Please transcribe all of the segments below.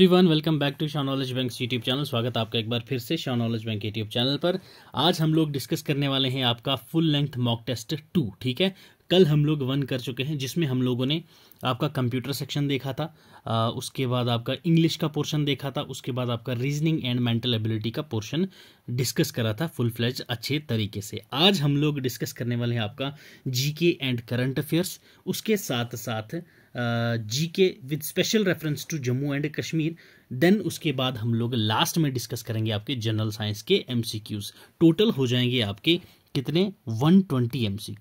Everyone welcome back to Shah knowledge bank YouTube channel स्वागत आपका एक बार फिर से Shah knowledge bank YouTube channel पर आज हम लोग डिस्कस करने वाले हैं आपका full length mock test two ठीक है कल हम लोग वन कर चुके हैं जिसमें हम लोगों ने आपका कंप्यूटर सेक्शन देखा था आ, उसके बाद आपका इंग्लिश का पोर्शन देखा था उसके बाद आपका रीजनिंग एंड मेंटल एबिलिटी का पोर्शन डिस्कस करा था फुल फ्लैज अच्छे तरीके से आज हम लोग डिस्कस करने वाले हैं आपका जीके एंड करंट अफेयर्स उसके साथ साथ जी के with special reference to Jammu and Kashmir then उसके बाद हम लोग लास्ट में डिस्कस करेंगे आपके जनरल साइंस के एम टोटल हो जाएंगे आपके कितने 120 ट्वेंटी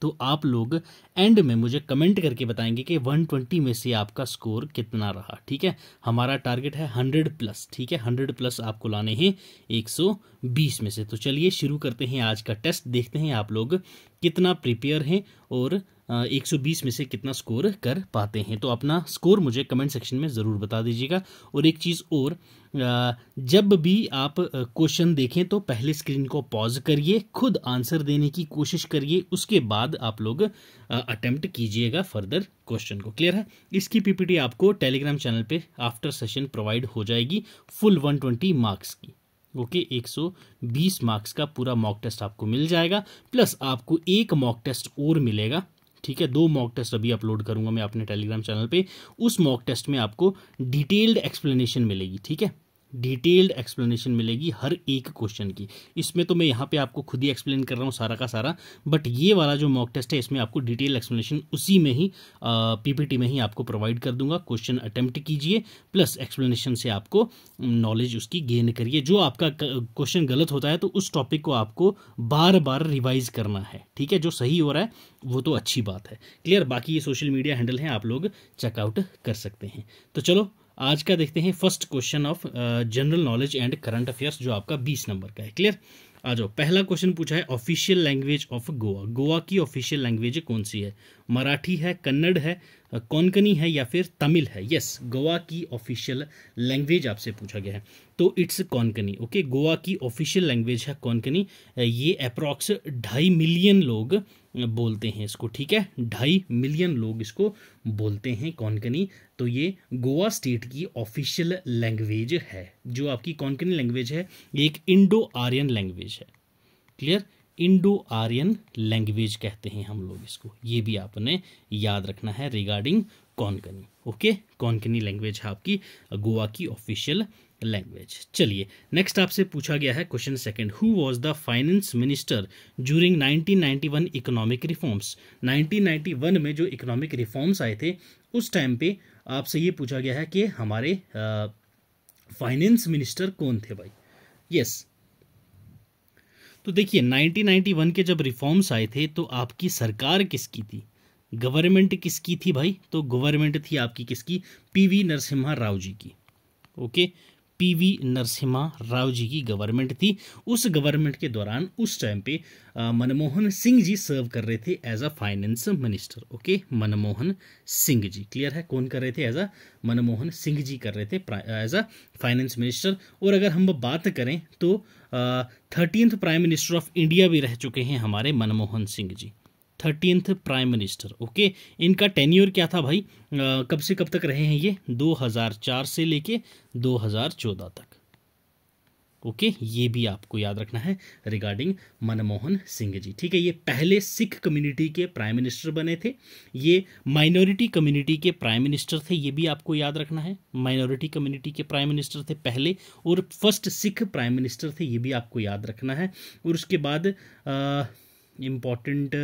तो आप लोग एंड में मुझे कमेंट करके बताएंगे कि 120 में से आपका स्कोर कितना रहा ठीक है हमारा टारगेट है 100 प्लस ठीक है 100 प्लस आपको लाने हैं 120 में से तो चलिए शुरू करते हैं आज का टेस्ट देखते हैं आप लोग कितना प्रिपेयर हैं और 120 में से कितना स्कोर कर पाते हैं तो अपना स्कोर मुझे कमेंट सेक्शन में ज़रूर बता दीजिएगा और एक चीज़ और जब भी आप क्वेश्चन देखें तो पहले स्क्रीन को पॉज करिए खुद आंसर देने की कोशिश करिए उसके बाद आप लोग अटेम्प्ट कीजिएगा फर्दर क्वेश्चन को क्लियर है इसकी पीपीटी आपको टेलीग्राम चैनल पे आफ्टर सेशन प्रोवाइड हो जाएगी फुल 120 मार्क्स की ओके okay, 120 मार्क्स का पूरा मॉक टेस्ट आपको मिल जाएगा प्लस आपको एक मॉक टेस्ट और मिलेगा ठीक है दो मॉक टेस्ट अभी अपलोड करूंगा मैं अपने टेलीग्राम चैनल पे उस मॉक टेस्ट में आपको डिटेल्ड एक्सप्लेनेशन मिलेगी ठीक है डिटेल्ड एक्सप्लेनेशन मिलेगी हर एक क्वेश्चन की इसमें तो मैं यहाँ पे आपको खुद ही एक्सप्लेन कर रहा हूँ सारा का सारा बट ये वाला जो मॉक टेस्ट है इसमें आपको डिटेल एक्सप्लेनेशन उसी में ही पीपीटी में ही आपको प्रोवाइड कर दूंगा क्वेश्चन अटेम्प्ट कीजिए प्लस एक्सप्लेनेशन से आपको नॉलेज उसकी गेन करिए जो आपका क्वेश्चन गलत होता है तो उस टॉपिक को आपको बार बार रिवाइज करना है ठीक है जो सही हो रहा है वो तो अच्छी बात है क्लियर बाकी ये सोशल मीडिया हैंडल हैं आप लोग चेकआउट कर सकते हैं तो चलो आज का देखते हैं first question of general knowledge and current affairs जो आपका बीस नंबर का है क्लियर आ जाओ पहला क्वेश्चन पूछा है official language of Goa Goa की ऑफिशियल लैंग्वेज कौन सी है मराठी है कन्नड़ है कौनकनी है या फिर तमिल है यस गोवा की ऑफिशियल लैंग्वेज आपसे पूछा गया है तो इट्स कौनकनी ओके गोवा की ऑफिशियल लैंग्वेज है कौनकनी ये अप्रॉक्स ढाई मिलियन लोग बोलते हैं इसको ठीक है ढाई मिलियन लोग इसको बोलते हैं कौनकनी तो ये गोवा स्टेट की ऑफिशियल लैंग्वेज है जो आपकी कौनकनी लैंग्वेज है ये एक इंडो आर्यन लैंग्वेज है क्लियर इंडो आर्यन लैंग्वेज कहते हैं हम लोग इसको ये भी आपने याद रखना है regarding Konkani okay Konkani language है आपकी गोवा की ऑफिशियल लैंग्वेज चलिए नेक्स्ट आपसे पूछा गया है question second who was the finance minister during 1991 economic reforms 1991 में जो इकोनॉमिक रिफॉर्म्स आए थे उस टाइम पे आपसे ये पूछा गया है कि हमारे फाइनेंस मिनिस्टर कौन थे भाई यस yes, तो देखिए 1991 के जब रिफॉर्म्स आए थे तो आपकी सरकार किसकी थी गवर्नमेंट किसकी थी भाई तो गवर्नमेंट थी आपकी किसकी पीवी नरसिम्हा राव जी की okay okay? PV Narasimha Rao ji की गवर्नमेंट थी उस गवर्नमेंट के दौरान उस टाइम पे मनमोहन सिंह जी सर्व कर रहे थे as a finance minister okay Manmohan Singh ji clear है कौन कर रहे थे एज अ मनमोहन सिंह जी कर रहे थे एज अ फाइनेंस मिनिस्टर और अगर हम बात करें तो thirteenth prime minister of India भी रह चुके हैं हमारे Manmohan Singh ji thirteenth prime minister okay इनका टेन्योर क्या था भाई आ, कब से कब तक रहे हैं ये 2004 से लेके 2014 तक ओके ये भी आपको याद रखना है रिगार्डिंग मनमोहन सिंह जी ठीक है ये पहले सिख कम्युनिटी के प्राइम मिनिस्टर बने थे ये माइनॉरिटी कम्युनिटी के प्राइम मिनिस्टर थे ये भी आपको याद रखना है माइनॉरिटी कम्युनिटी के प्राइम मिनिस्टर थे पहले और फर्स्ट सिख प्राइम मिनिस्टर थे ये भी आपको याद रखना है और उसके बाद इम्पॉर्टेंट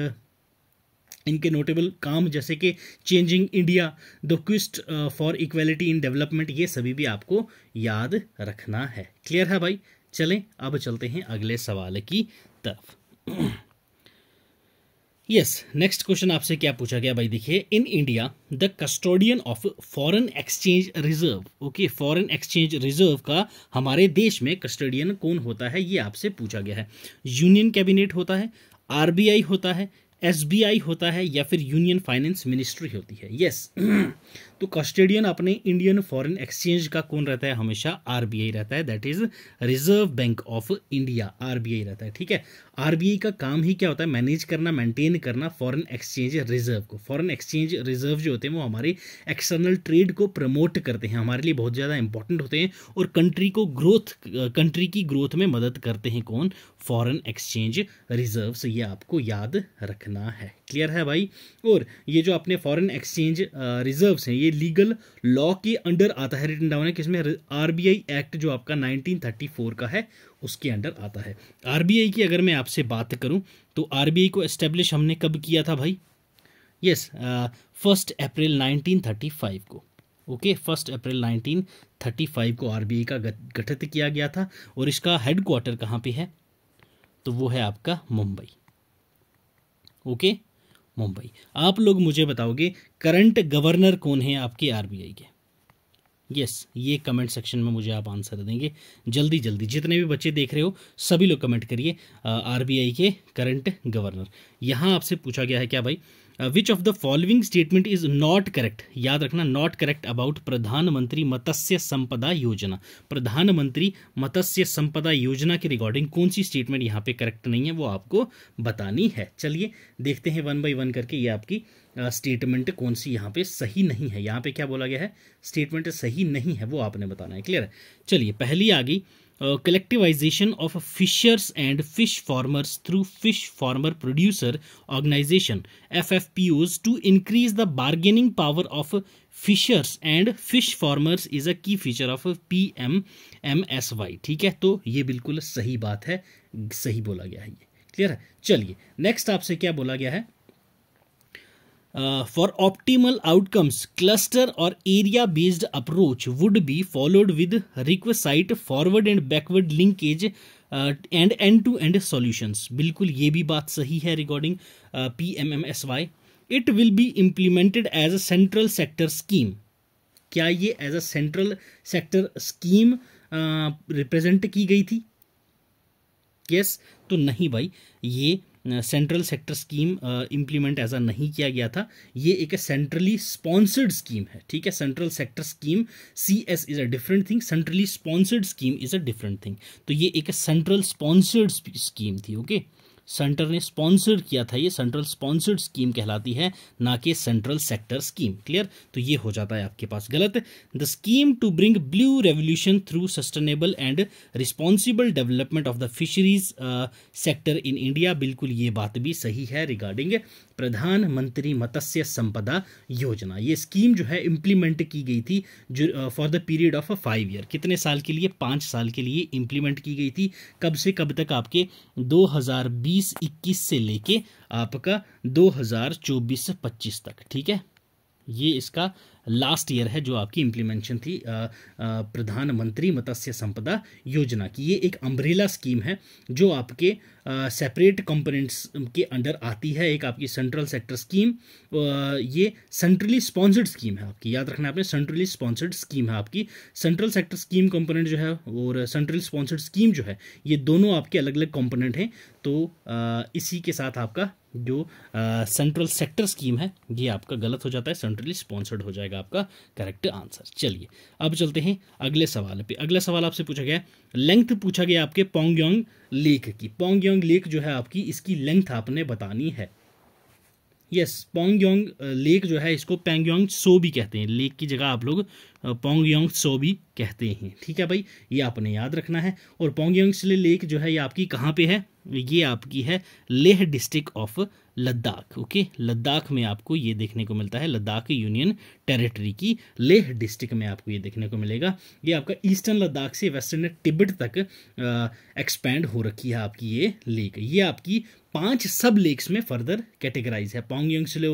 इनके नोटेबल काम जैसे कि changing India the quest for equality in development ये सभी भी आपको याद रखना है क्लियर है भाई चलें अब चलते हैं अगले सवाल की तरफ यस नेक्स्ट क्वेश्चन आपसे क्या पूछा गया भाई देखिए in India the custodian of foreign exchange reserve okay foreign exchange reserve का हमारे देश में कस्टोडियन कौन होता है ये आपसे पूछा गया है यूनियन कैबिनेट होता है आरबीआई होता है एसबीआई होता है या फिर यूनियन फाइनेंस मिनिस्ट्री होती है यस तो कस्टेडियन अपने इंडियन फॉरेन एक्सचेंज का कौन रहता है हमेशा आरबीआई रहता है that is Reserve Bank of India RBI रहता है ठीक है आरबीआई का काम ही क्या होता है मैनेज करना मेंटेन करना फॉरेन एक्सचेंज रिजर्व को फॉरेन एक्सचेंज रिजर्व जो होते हैं वो हमारे एक्सटर्नल ट्रेड को प्रमोट करते हैं हमारे लिए बहुत ज़्यादा इंपॉर्टेंट होते हैं और कंट्री को ग्रोथ कंट्री की ग्रोथ में मदद करते हैं कौन फॉरेन एक्सचेंज रिजर्व्स ये आपको याद रखना है क्लियर है भाई और ये जो अपने फॉरेन एक्सचेंज रिजर्व्स हैं ये लीगल लॉ के अंडर आता है रिटर्न डाउन है किसमें आरबीआई एक्ट जो आपका 1934 का है उसके अंडर आता है आरबीआई की अगर मैं आपसे बात करूं तो आरबीआई को एस्टेब्लिश हमने कब किया था भाई यस फर्स्ट अप्रैल 1935 को ओके फर्स्ट अप्रैल 1935 को आरबीआई का गठित किया गया था और इसका हेडक्वार्टर कहाँ पे है तो वो है आपका मुंबई ओके मुंबई आप लोग मुझे बताओगे करंट गवर्नर कौन है आपके आरबीआई के यस yes, ये कमेंट सेक्शन में मुझे आप आंसर देंगे जल्दी जल्दी जितने भी बच्चे देख रहे हो सभी लोग कमेंट करिए आरबीआई के करंट गवर्नर यहां आपसे पूछा गया है क्या भाई which of the following statement is not correct याद रखना नॉट करेक्ट अबाउट प्रधानमंत्री मत्स्य संपदा योजना प्रधानमंत्री मत्स्य संपदा योजना के रिगार्डिंग कौन सी स्टेटमेंट यहाँ पे करेक्ट नहीं है वो आपको बतानी है चलिए देखते हैं वन बाई वन करके ये आपकी स्टेटमेंट uh, कौन सी यहाँ पे सही नहीं है यहाँ पे क्या बोला गया है स्टेटमेंट सही नहीं है वो आपने बताना है क्लियर है चलिए पहली आ गई collectivisation of fishers and fish farmers through fish farmer producer organisation F F P Os to increase the bargaining power of fishers and fish farmers is a key feature of P M M S Y ठीक है तो ये बिल्कुल सही बात है सही बोला गया है ये क्लियर है चलिए नेक्स्ट आपसे क्या बोला गया है फॉर ऑप्टीमल आउटकम्स क्लस्टर और area based approach would be followed with site forward and backward linkage and end to end solutions बिल्कुल ये भी बात सही है regarding P M M S Y it will be implemented as a central sector scheme क्या ये as a central sector scheme represent की गई थी यस yes, तो नहीं भाई ये सेंट्रल सेक्टर स्कीम इम्प्लीमेंट ऐसा नहीं किया गया था ये एक सेंट्रली स्पॉन्सर्ड स्कीम है ठीक है central sector scheme C S is a different thing centrally sponsored scheme is a different thing तो ये एक सेंट्रल स्पॉन्सर्ड स्कीम थी ओके okay? सेंटर ने स्पॉन्सर्ड किया था ये सेंट्रल स्पॉन्सर्ड स्कीम कहलाती है ना कि सेंट्रल सेक्टर स्कीम क्लियर तो ये हो जाता है आपके पास गलत the scheme to bring blue revolution through sustainable and responsible development of the fisheries sector in India बिल्कुल ये बात भी सही है रिगार्डिंग प्रधानमंत्री मत्स्य संपदा योजना ये स्कीम जो है इम्प्लीमेंट की गई थी जो for the period of five year कितने साल के लिए पाँच साल के लिए इम्प्लीमेंट की गई थी कब से कब तक आपके 2020-21 से लेके आपका 2024 से 25 तक ठीक है ये इसका लास्ट ईयर है जो आपकी इम्प्लीमेंटेशन थी प्रधानमंत्री मत्स्य संपदा योजना की ये एक अम्ब्रेला स्कीम है जो आपके सेपरेट कंपोनेंट्स के अंडर आती है एक आपकी सेंट्रल सेक्टर स्कीम ये सेंट्रली स्पॉन्सर्ड स्कीम है आपकी याद रखना आपने सेंट्रली स्पॉन्सर्ड स्कीम है आपकी सेंट्रल सेक्टर स्कीम कंपोनेंट जो है और सेंट्रल स्पॉन्सर्ड स्कीम जो है ये दोनों आपके अलग अलग कंपोनेंट हैं तो इसी के साथ आपका जो सेंट्रल सेक्टर स्कीम है ये आपका गलत हो जाता है सेंट्रली स्पॉन्सर्ड हो जाएगा आपका करेक्ट आंसर चलिए अब चलते हैं अगले सवाल पे अगला सवाल आपसे पूछा गया लेंथ पूछा गया आपके पोंगयोंग लेक की पोंगयोंग लेक जो है आपकी इसकी लेंथ आपने बतानी है यस पोंगयोंग लेक जो है इसको पेंगयोंग सो भी कहते हैं लेक की जगह आप लोग पोंगयोंग सो भी कहते हैं ठीक है भाई ये आपने याद रखना है और पोंगयोंग लेक जो है ये आपकी कहाँ पे है ये आपकी है Leh district of Ladakh okay Ladakh में आपको ये देखने को मिलता है लद्दाख यूनियन टेरिटरी की लेह डिस्ट्रिक्ट में आपको ये देखने को मिलेगा ये आपका ईस्टर्न लद्दाख से वेस्टर्न तिब्बत तक एक्सपेंड हो रखी है आपकी ये लेक ये आपकी पांच सब लेक्स में फर्दर कैटेगराइज है पोंगयंगसलो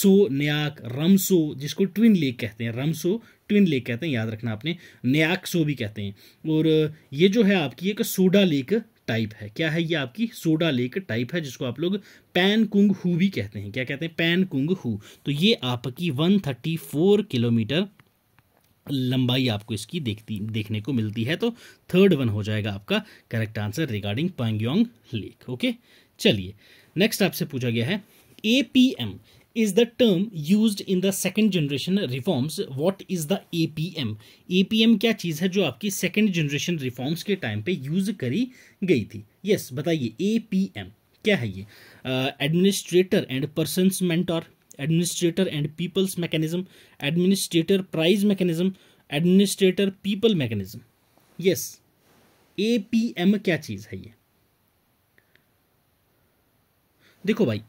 सो न्याक रमसो जिसको ट्विन लेक कहते हैं रमसो ट्विन लेक कहते हैं याद रखना आपने न्याक सो भी कहते हैं और ये जो है आपकी एक सोडा लेक टाइप है क्या है ये आपकी सोडा लेक टाइप है जिसको आप लोग पैन कुंग हु भी कहते हैं क्या कहते हैं पैन कुंग हु तो ये आपकी 134 किलोमीटर लंबाई आपको इसकी देखती देखने को मिलती है तो थर्ड वन हो जाएगा आपका correct answer regarding Pangong lake okay चलिए नेक्स्ट आपसे पूछा गया है A P M is the term used in the second generation reforms what is the APM APM क्या चीज़ है जो आपकी second generation reforms के time पे use करी गई थी yes बताइए APM क्या है ये administrator and persons mentor administrator and peoples mechanism administrator prize mechanism administrator people mechanism yes A क्या चीज़ है ये देखो भाई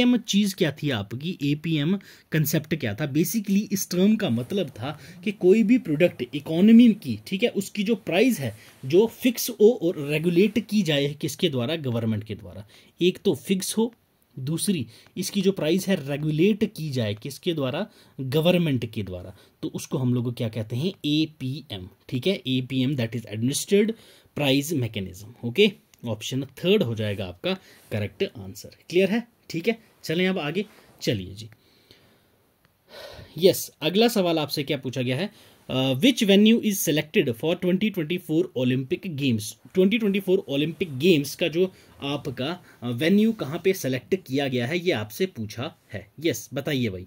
एम चीज़ क्या थी आपकी ए एम कंसेप्ट क्या था बेसिकली इस टर्म का मतलब था कि कोई भी प्रोडक्ट इकोनॉमी की ठीक है उसकी जो प्राइस है जो फिक्स हो और रेगुलेट की जाए किसके द्वारा गवर्नमेंट के द्वारा एक तो फिक्स हो दूसरी इसकी जो प्राइस है रेगुलेट की जाए किसके द्वारा गवर्नमेंट के द्वारा तो उसको हम लोग क्या कहते हैं ए ठीक है A P M that is administered prize mechanism okay option third हो जाएगा आपका करेक्ट आंसर क्लियर है ठीक है चलें अब आगे चलिए जी यस yes, अगला सवाल आपसे क्या पूछा गया है which venue is selected for 2024 Olympic games 2024 Olympic games का जो आपका वेन्यू कहाँ पे सेलेक्ट किया गया है ये आपसे पूछा है यस yes, बताइए भाई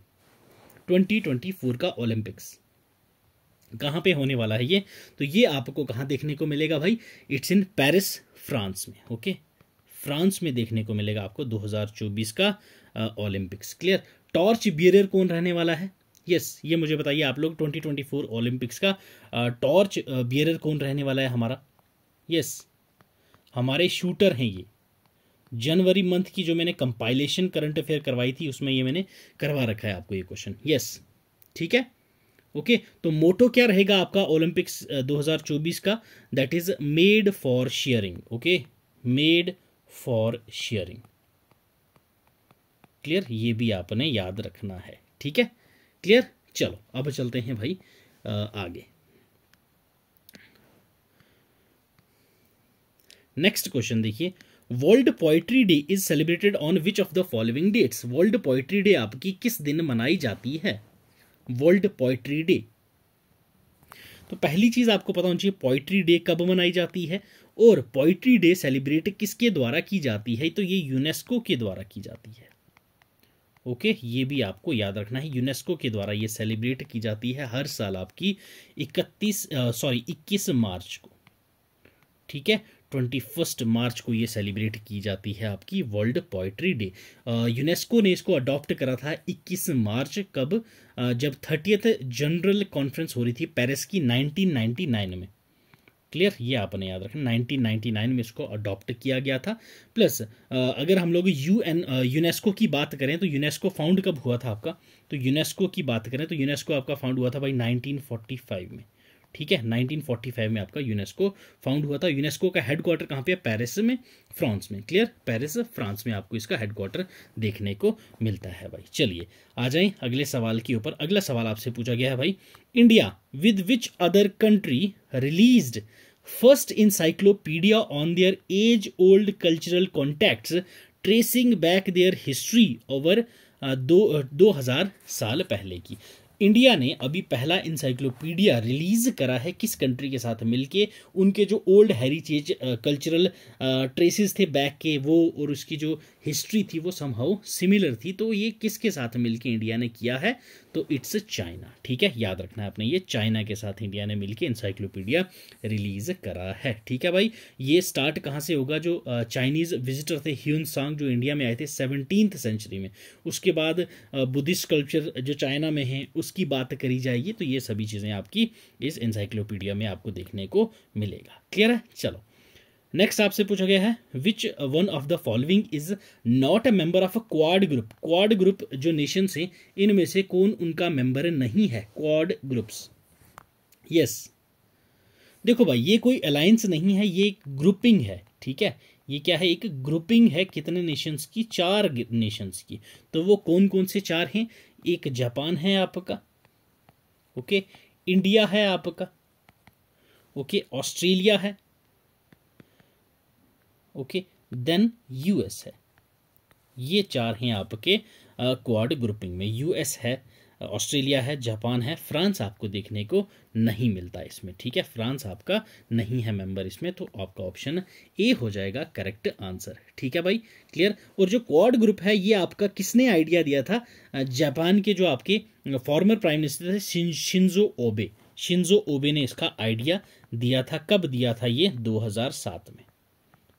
2024 का ओलंपिक्स कहाँ पे होने वाला है ये तो ये आपको कहाँ देखने को मिलेगा भाई इट्स इन पेरिस फ्रांस में ओके फ्रांस में देखने को मिलेगा आपको 2024 का ओलंपिक्स क्लियर टॉर्च बियरर कौन रहने वाला है यस yes, ये मुझे बताइए आप लोग 2024 ओलंपिक्स का टॉर्च बियरर कौन रहने वाला है हमारा यस yes, हमारे शूटर हैं ये जनवरी मंथ की जो मैंने कंपाइलेशन करंट अफेयर करवाई थी उसमें ये मैंने करवा रखा है आपको ये क्वेश्चन यस yes, ठीक है ओके तो मोटो क्या रहेगा आपका ओलंपिक्स 2024 का that is made for sharing okay made for sharing clear ये भी आपने याद रखना है ठीक है क्लियर चलो अब चलते हैं भाई आगे नेक्स्ट क्वेश्चन देखिए world poetry day is celebrated on which of the following dates world poetry day आपकी किस दिन मनाई जाती है वर्ल्ड पोइट्री डे तो पहली चीज़ आपको पता होनी चाहिए पोइट्री डे कब मनाई जाती है और पोइट्री डे सेलिब्रेट किसके द्वारा की जाती है तो ये यूनेस्को के द्वारा की जाती है ओके okay, ये भी आपको याद रखना है यूनेस्को के द्वारा ये सेलिब्रेट की जाती है हर साल आपकी इकतीस सॉरी इक्कीस मार्च को ठीक है ट्वेंटी फर्स्ट मार्च को ये सेलिब्रेट की जाती है आपकी वर्ल्ड पोइट्री डे यूनेस्को ने इसको अडॉप्ट करा था इक्कीस मार्च कब जब थर्टियथ जनरल कॉन्फ्रेंस हो रही थी पेरिस की नाइनटीन नाइन्टी नाइन में क्लियर ये आपने याद रखना 1999 में इसको अडॉप्ट किया गया था प्लस अगर हम लोग यू एन यूनेस्को की बात करें तो यूनेस्को फाउंड कब हुआ था आपका तो यूनेस्को की बात करें तो यूनेस्को आपका फाउंड हुआ था भाई 1945 में ठीक है 1945 में आपका यूनेस्को फाउंड हुआ था यूनेस्को का हेडक्वार्टर कहाँ पे है पेरिस में फ्रांस में क्लियर पेरिस फ्रांस में आपको इसका हेडक्वार्टर देखने को मिलता है भाई चलिए आ जाए अगले सवाल के ऊपर अगला सवाल आपसे पूछा गया है भाई India with which other country release first encyclopaedia on their age old cultural contact tracing back their history over दो दो हज़ार साल पहले की इंडिया ने अभी पहला इंसाइक्लोपीडिया रिलीज करा है किस कंट्री के साथ मिलके उनके जो ओल्ड हेरिटेज कल्चरल ट्रेसेस थे बैक के वो और उसकी जो हिस्ट्री थी वो समहाउ सिमिलर थी तो ये किसके साथ मिलके इंडिया ने किया है तो इट्स चाइना ठीक है याद रखना है आपने ये चाइना के साथ इंडिया ने मिलकर इंसाइक्लोपीडिया रिलीज करा है ठीक है भाई ये स्टार्ट कहाँ से होगा जो चाइनीज़ विजिटर थे ह्यून सांग जो इंडिया में आए थे सेवनटीन सेंचुरी में उसके बाद बुद्धिस्ट कल्चर जो चाइना में है उसकी बात करी जाएगी तो ये सभी चीज़ें आपकी इस इंसाइक्लोपीडिया में आपको देखने को मिलेगा क्लियर है चलो नेक्स्ट आपसे पूछा गया है which one of the following is not a member of a quad group quad group जो नेशन से इनमें से कौन उनका मेंबर नहीं है क्वाड ग्रुप्स यस देखो भाई ये कोई अलायंस नहीं है ये एक ग्रुपिंग है ठीक है ये क्या है एक ग्रुपिंग है कितने नेशंस की चार नेशंस की तो वो कौन कौन से चार हैं एक जापान है आपका ओके इंडिया है आपका ओके ऑस्ट्रेलिया है ओके देन यूएस है ये चार हैं आपके क्वाड ग्रुपिंग में यूएस है ऑस्ट्रेलिया है जापान है फ्रांस आपको देखने को नहीं मिलता इसमें ठीक है फ्रांस आपका नहीं है मेंबर इसमें तो आपका ऑप्शन ए हो जाएगा करेक्ट आंसर ठीक है भाई क्लियर और जो क्वाड ग्रुप है ये आपका किसने आइडिया दिया था जापान के जो आपके फॉर्मर प्राइम मिनिस्टर थे Shin, Shinzo Abe Shinzo Abe ने इसका आइडिया दिया था कब दिया था ये दो में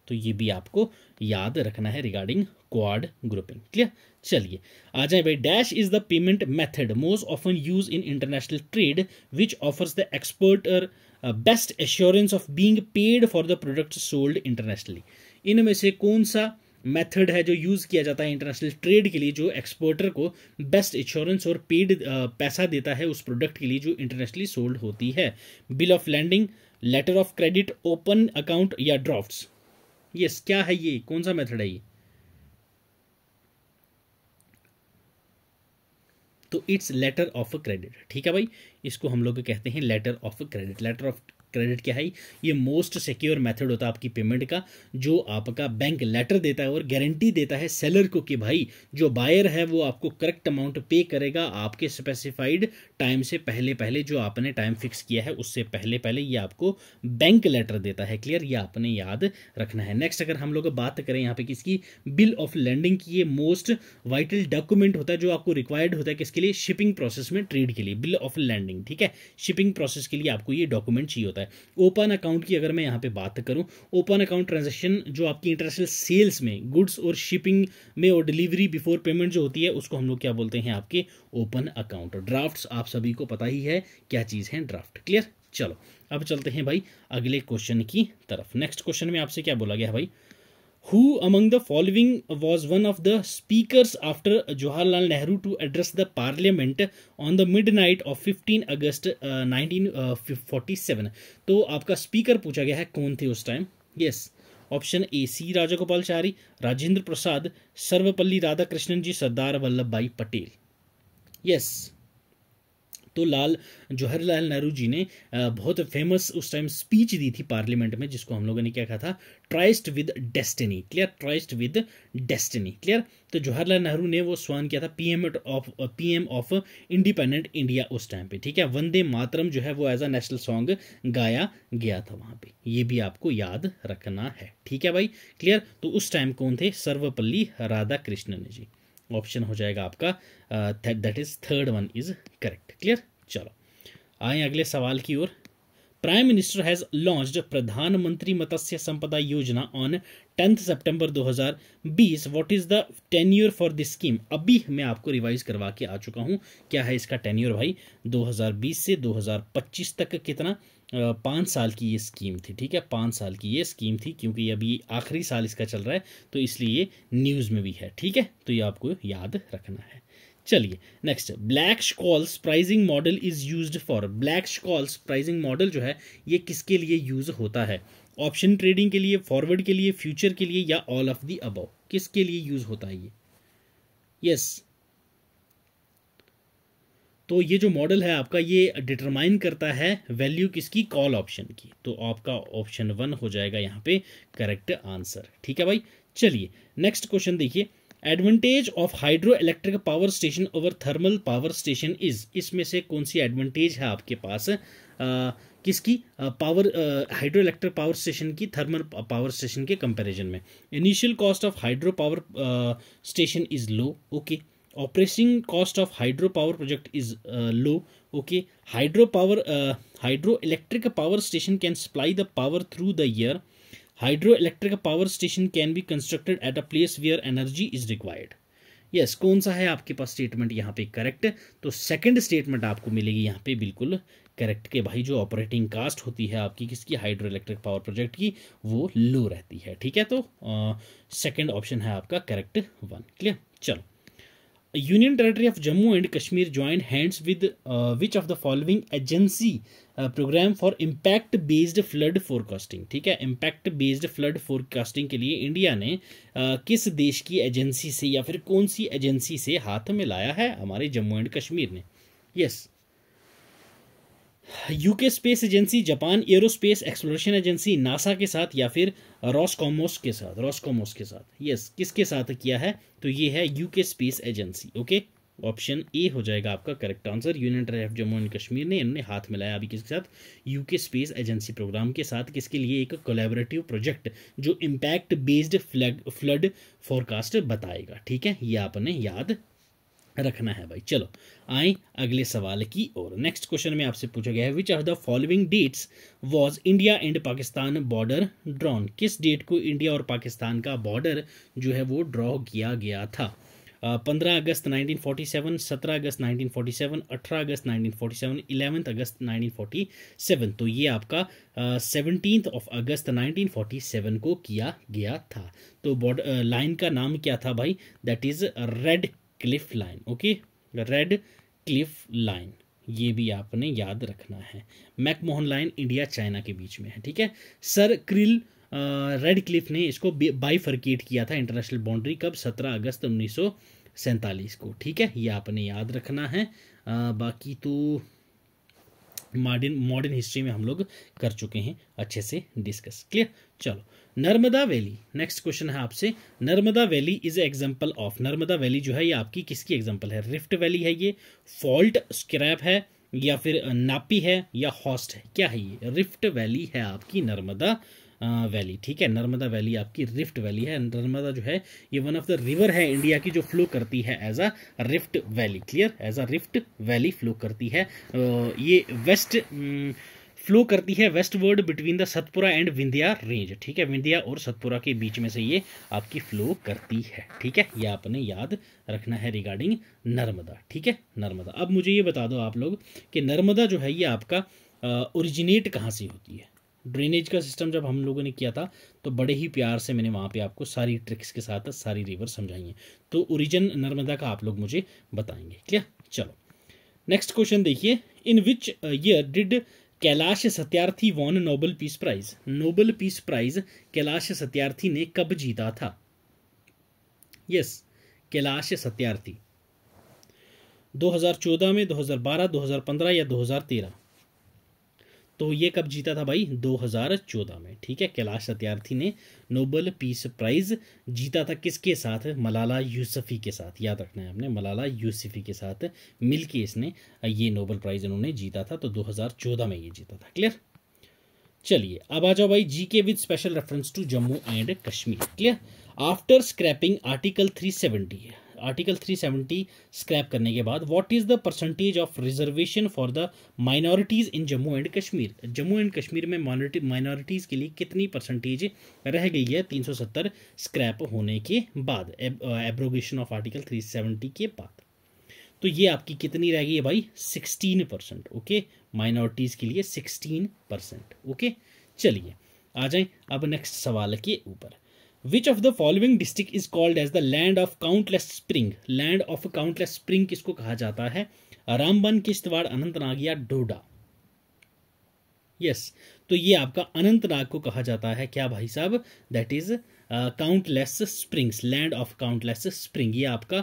तो ये भी आपको याद रखना है रिगार्डिंग क्वाड ग्रुपिंग क्लियर चलिए आ जाए भाई dash is the payment method most often use in international trade which offers the exporter best assurance of being paid for the product sold internationally इनमें से कौन सा मेथड है जो यूज़ किया जाता है इंटरनेशनल ट्रेड के लिए जो एक्सपोर्टर को बेस्ट इंश्योरेंस और पेड uh, पैसा देता है उस प्रोडक्ट के लिए जो इंटरनेशनली सोल्ड होती है bill of landing letter of credit open account या ड्राफ्ट्स यस क्या है ये कौन सा मेथड है ये तो it's letter of a credit ठीक है भाई इसको हम लोग कहते हैं letter of a credit letter of credit क्या है ये मोस्ट सिक्योर मेथड होता है आपकी पेमेंट का जो आपका बैंक लेटर देता है और गारंटी देता है सेलर को कि भाई जो बायर है वो आपको करेक्ट अमाउंट पे करेगा आपके स्पेसिफाइड टाइम से पहले पहले जो आपने टाइम फिक्स किया है उससे पहले पहले ये आपको बैंक लेटर देता है क्लियर ये आपने याद रखना है नेक्स्ट अगर हम लोग बात करें यहाँ पे किसकी बिल ऑफ लैंडिंग की ये मोस्ट वाइटल डॉक्यूमेंट होता है जो आपको रिक्वायर्ड होता है किसके लिए शिपिंग प्रोसेस में ट्रेड के लिए बिल ऑफ लैंडिंग ठीक है शिपिंग प्रोसेस के लिए आपको ये डॉक्यूमेंट चाहिए होता है होता है ओपन अकाउंट की अगर मैं यहाँ पे बात करूँ ओपन अकाउंट ट्रांजेक्शन जो आपकी इंटरनेशनल सेल्स में गुड्स और शिपिंग में और डिलीवरी बिफोर पेमेंट जो होती है उसको हम लोग क्या बोलते हैं आपके ओपन अकाउंट ड्राफ्ट आप सभी को पता ही है क्या चीज़ है ड्राफ्ट क्लियर चलो अब चलते हैं भाई अगले क्वेश्चन की तरफ नेक्स्ट क्वेश्चन में आपसे क्या बोला गया भाई Who among the following was one of the speakers after Jawaharlal Nehru to address the parliament on the midnight of 15 August uh, 1947? तो आपका स्पीकर पूछा गया है कौन थे उस time yes option A C Rajagopalachari Rajendra Prasad Sarvepalli Radhakrishnan ji Sardar Vallabhbhai Patel yes yes. तो लाल जवाहरलाल नेहरू जी ने बहुत फेमस उस टाइम स्पीच दी थी पार्लियामेंट में जिसको हम लोगों ने क्या कहा था tryst with destiny clear tryst with destiny clear तो जवाहरलाल नेहरू ने वो स्वान किया था PM of PM of independent India उस टाइम पे ठीक है वंदे मातरम जो है वो एज अ नेशनल सॉन्ग गाया गया था वहां पे ये भी आपको याद रखना है ठीक है भाई क्लियर तो उस टाइम कौन थे सर्वपल्ली राधा कृष्णन जी ऑप्शन हो जाएगा आपका that is third one is correct clear चलो आए अगले सवाल की ओर prime minister has launch Pradhan Mantri Matsya Sampada Yojana on tenth September 2020 what is the ten year for this scheme अभी मैं आपको रिवाइज करवा के आ चुका हूं क्या है इसका टेन ईयर भाई 2020 से 2025 तक कितना पाँच साल की ये स्कीम थी ठीक है पाँच साल की ये स्कीम थी क्योंकि अभी आखिरी साल इसका चल रहा है तो इसलिए ये न्यूज़ में भी है ठीक है तो ये आपको याद रखना है चलिए next Black Scholes pricing model is used for Black Scholes pricing model जो है ये किसके लिए यूज़ होता है ऑप्शन ट्रेडिंग के लिए फॉरवर्ड के लिए फ्यूचर के लिए या ऑल ऑफ दी अबव किसके लिए यूज़ होता है ये यस yes, तो ये जो मॉडल है आपका ये डिटरमाइन करता है वैल्यू किसकी कॉल ऑप्शन की तो आपका ऑप्शन वन हो जाएगा यहाँ पे करेक्ट आंसर ठीक है भाई चलिए नेक्स्ट क्वेश्चन देखिए advantage of hydro electric power station over thermal power station is इसमें से कौन सी एडवांटेज है आपके पास आ, किसकी power hydro electric power station की थर्मल पावर स्टेशन के कंपैरिजन में initial cost of hydro power station is low okay okay. Operation cost of hydro power project is low uh, okay hydro power uh, hydro electric power station can supply the power through the year hydro electric power station can be constructed at a place where energy is required yes कौन सा है आपके पास statement यहाँ पे correct तो second statement आपको मिलेगी यहाँ पे बिल्कुल करेक्ट के भाई जो ऑपरेटिंग कास्ट होती है आपकी किसकी हाइड्रो इलेक्ट्रिक पावर प्रोजेक्ट की वो लो रहती है ठीक है तो सेकेंड uh, ऑप्शन है आपका करेक्ट वन क्लियर चलो union territory of Jammu and Kashmir join hands with which of the following agency programme for impact based flood forecasting ठीक है इम्पैक्ट बेस्ड फ्लड फोरकास्टिंग के लिए इंडिया ने uh, किस देश की एजेंसी से या फिर कौन सी एजेंसी से हाथ मिलाया है हमारे जम्मू एंड कश्मीर ने yes yes. UK space agency Japan aerospace exploration agency NASA के साथ या फिर रॉसकॉमोस के साथ रॉसकॉमोस के साथ यस किसके साथ किया है तो ये है UK space agency okay option A हो जाएगा आपका correct answer union territory Jammu and Kashmir ने इन्होंने हाथ मिलाया अभी किसके साथ यूके स्पेस एजेंसी प्रोग्राम के साथ किसके लिए एक कोलेबरेटिव प्रोजेक्ट जो impact based flood flood forecast बताएगा ठीक है ये आपने याद रखना है भाई चलो आए अगले सवाल की और नेक्स्ट क्वेश्चन में आपसे पूछा गया है which are the following dates was India and Pakistan border drawn किस डेट को इंडिया और पाकिस्तान का बॉर्डर जो है वो ड्रॉ किया गया था पंद्रह अगस्त 1947, सत्रह अगस्त 1947, अठारह अगस्त 1947, 11 अगस्त 1947 तो ये आपका सेवनटीन ऑफ अगस्त 1947 को किया गया था तो बॉर्डर लाइन का नाम क्या था भाई that is Radcliffe line okay Radcliffe line ये भी आपने याद रखना है मैकमोहन लाइन इंडिया चाइना के बीच में है ठीक है सर क्रिल रेड क्लिफ ने इसको बाईफर्केट किया था इंटरनेशनल बाउंड्री कब 17 अगस्त उन्नीस को ठीक है ये आपने याद रखना है आ, बाकी तो मॉडर्न मॉडर्न हिस्ट्री में हम लोग कर चुके हैं अच्छे से डिस्कस क्लियर चलो नर्मदा वैली नेक्स्ट क्वेश्चन है आपसे Narmada valley is example of Narmada valley जो है ये आपकी किसकी एग्जाम्पल है रिफ्ट वैली है ये फॉल्ट स्क्रैप है या फिर नापी है या हॉस्ट है क्या है ये रिफ्ट वैली है आपकी नर्मदा वैली ठीक है नर्मदा वैली आपकी रिफ्ट वैली है नर्मदा जो है ये वन ऑफ द रिवर है इंडिया की जो फ्लो करती है as a rift valley clear as a rift valley flow करती है ये वेस्ट फ्लो करती है westward between the Satpura and Vindhya range ठीक है विंध्या और सतपुरा के बीच में से ये आपकी फ्लो करती है ठीक है ये आपने याद रखना है रिगार्डिंग नर्मदा ठीक है नर्मदा अब मुझे ये बता दो आप लोग कि नर्मदा जो है ये आपका ओरिजिनेट कहाँ से होती है ड्रेनेज का सिस्टम जब हम लोगों ने किया था तो बड़े ही प्यार से मैंने वहाँ पे आपको सारी ट्रिक्स के साथ सारी रिवर समझाई हैं तो ओरिजिन नर्मदा का आप लोग मुझे बताएंगे क्या चलो नेक्स्ट क्वेश्चन देखिए in which year did Kailash Satyarthi won Nobel peace prize Nobel peace prize Kailash Satyarthi ने कब जीता था यस कैलाश सत्यार्थी 2014 में 2012, 2015 या 2013 तो ये कब जीता था भाई 2014 में ठीक है कैलाश सत्यार्थी ने नोबल पीस प्राइज़ जीता था किसके साथ मलाला यूसुफी के साथ याद रखना है हमने मलाला यूसुफी के साथ मिलके इसने ये नोबल प्राइज़ इन्होंने जीता था तो 2014 में ये जीता था क्लियर चलिए अब आ जाओ भाई जी के with special reference to Jammu and Kashmir clear after scrapping article 370 seventy article 370 scrap करने के बाद what is the percentage of reservation for the minorities in Jammu and Kashmir Jammu and Kashmir में माइनॉरिटीज़ के लिए कितनी परसेंटेज रह गई है 370 स्क्रैप होने के बाद एब्रोगेशन ऑफ आर्टिकल 370 के बाद तो ये आपकी कितनी रह गई है भाई सिक्सटीन परसेंट ओके माइनॉरिटीज़ के लिए सिक्सटीन परसेंट ओके चलिए आ जाए अब नेक्स्ट सवाल के ऊपर which of the following district is called as the land of countless spring land of countless spring किसको कहा जाता है रामबन किश्तवाड़ अनंतनाग या डोडा यस yes, तो ये आपका अनंतनाग को कहा जाता है क्या भाई साहब that is countless springs land of countless spring ये आपका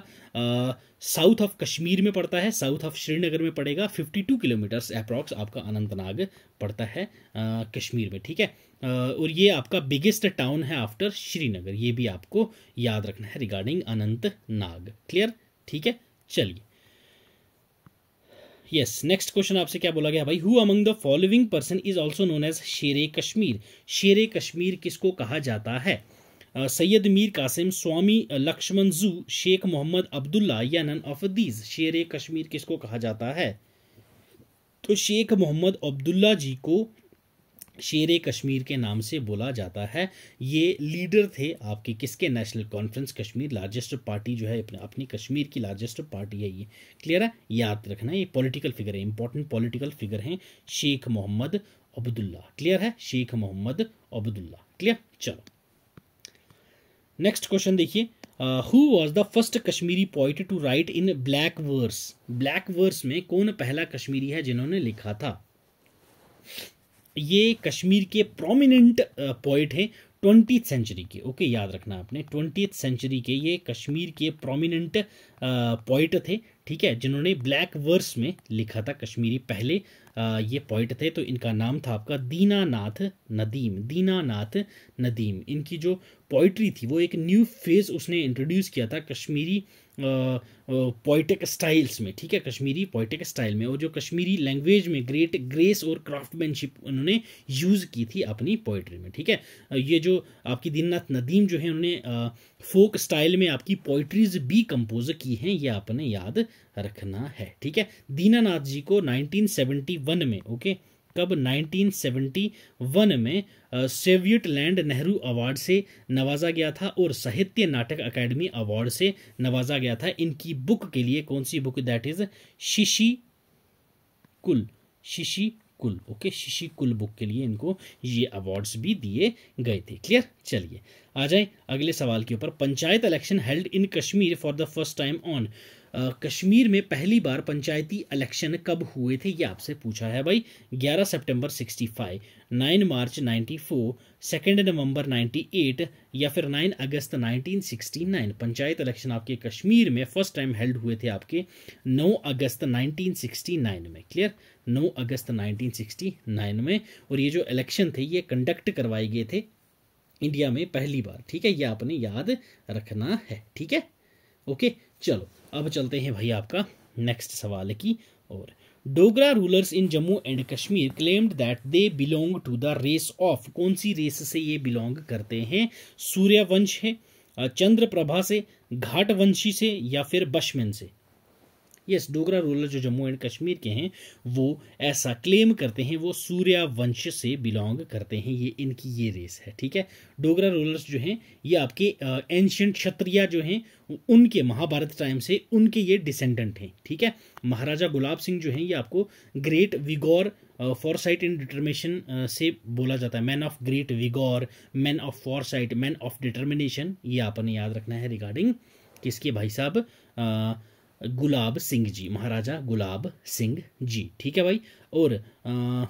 साउथ ऑफ कश्मीर में पड़ता है साउथ ऑफ श्रीनगर में पड़ेगा 52 किलोमीटर्स अप्रॉक्स आपका अनंतनाग पड़ता है आ, कश्मीर में ठीक है आ, और ये आपका बिगेस्ट टाउन है आफ्टर श्रीनगर ये भी आपको याद रखना है रिगार्डिंग अनंतनाग क्लियर ठीक है चलिए यस नेक्स्ट क्वेश्चन आपसे क्या बोला गया भाई who among the following person is also known as Sher Kashmir शेर कश्मीर किसको कहा जाता है सैयद मीर कासिम स्वामी लक्ष्मण जू शेख मोहम्मद अब्दुल्ला या नन ऑफ दीज शेर कश्मीर किसको कहा जाता है तो शेख मोहम्मद अब्दुल्ला जी को शेर कश्मीर के नाम से बोला जाता है ये लीडर थे आपके किसके नेशनल कॉन्फ्रेंस कश्मीर लार्जेस्ट पार्टी जो है अपनी कश्मीर की लार्जेस्ट पार्टी है ये क्लियर है याद रखना ये पॉलिटिकल फिगर है इंपॉर्टेंट पॉलिटिकल फिगर हैं शेख मोहम्मद अब्दुल्ला क्लियर है शेख मोहम्मद अब्दुल्ला क्लियर चलो नेक्स्ट क्वेश्चन देखिए who was the first Kashmiri poet to write in black verse black verse में कौन पहला कश्मीरी है जिन्होंने लिखा था ये कश्मीर के प्रोमिनेंट पॉइंट हैं ट्वेंटी सेंचुरी के ओके याद रखना आपने ट्वेंटी सेंचुरी के ये कश्मीर के प्रोमिनेंट पॉइंट थे ठीक है जिन्होंने ब्लैक वर्स में लिखा था कश्मीरी पहले आ, ये पॉइंट थे तो इनका नाम था आपका दीनानाथ नदीम दीनानाथ नदीम इनकी जो पोइट्री थी वो एक न्यू फेज़ उसने इंट्रोड्यूस किया था कश्मीरी पोइटिक स्टाइल्स में ठीक है कश्मीरी पोइटिक स्टाइल में और जो कश्मीरी लैंग्वेज में ग्रेट ग्रेस और क्राफ्टमैनशिप उन्होंने यूज़ की थी अपनी पोइट्री में ठीक है ये जो आपकी दीननाथ नदीम जो है उन्होंने फोक स्टाइल में आपकी पोइट्रीज भी कंपोज की हैं ये आपने याद रखना है ठीक है दीनानाथ जी को नाइनटीन में ओके okay? कब 1971 में सोवियत लैंड नेहरू अवार्ड से नवाजा गया था और साहित्य नाटक अकेडमी अवार्ड से नवाजा गया था इनकी बुक के लिए कौन सी book that is Shishi Kul Shishi कुल ओके शिशी कुल बुक के लिए इनको ये अवार्ड्स भी दिए गए थे क्लियर चलिए आ जाए अगले सवाल के ऊपर panchayat election held in Kashmir for the first time on Kashmir में पहली बार पंचायती इलेक्शन कब हुए थे ये आपसे पूछा है भाई 11 सितंबर 65, 9 मार्च 94, सेकेंड नवंबर 98 या फिर 9 अगस्त 1969 पंचायत इलेक्शन आपके कश्मीर में फर्स्ट टाइम हेल्ड हुए थे आपके 9 अगस्त 1969 में क्लियर 9 अगस्त 1969 में और ये जो इलेक्शन थे ये कंडक्ट करवाए गए थे इंडिया में पहली बार ठीक है ये आपने याद रखना है ठीक है ओके चलो अब चलते हैं भाई आपका नेक्स्ट सवाल की और Dogra rulers in Jammu and Kashmir claimed that they belong to the race of कौन सी रेस से ये बिलोंग करते हैं सूर्यवंश है चंद्रप्रभा से घाटवंशी से या फिर बशमन से यस डोगरा रूलर जो जम्मू एंड कश्मीर के हैं वो ऐसा क्लेम करते हैं वो सूर्या वंश से बिलोंग करते हैं ये इनकी ये रेस है ठीक है डोगरा रूलर्स जो हैं ये आपके एंशंट क्षत्रिया जो हैं उनके महाभारत टाइम से उनके ये डिसेंडेंट हैं ठीक है महाराजा गुलाब सिंह जो हैं ये आपको great vigour foresight and determination से बोला जाता है man of great vigour man of foresight man of determination ये आपने याद रखना है रिगार्डिंग किसके भाई साहब गुलाब सिंह जी महाराजा गुलाब सिंह जी ठीक है भाई और आ,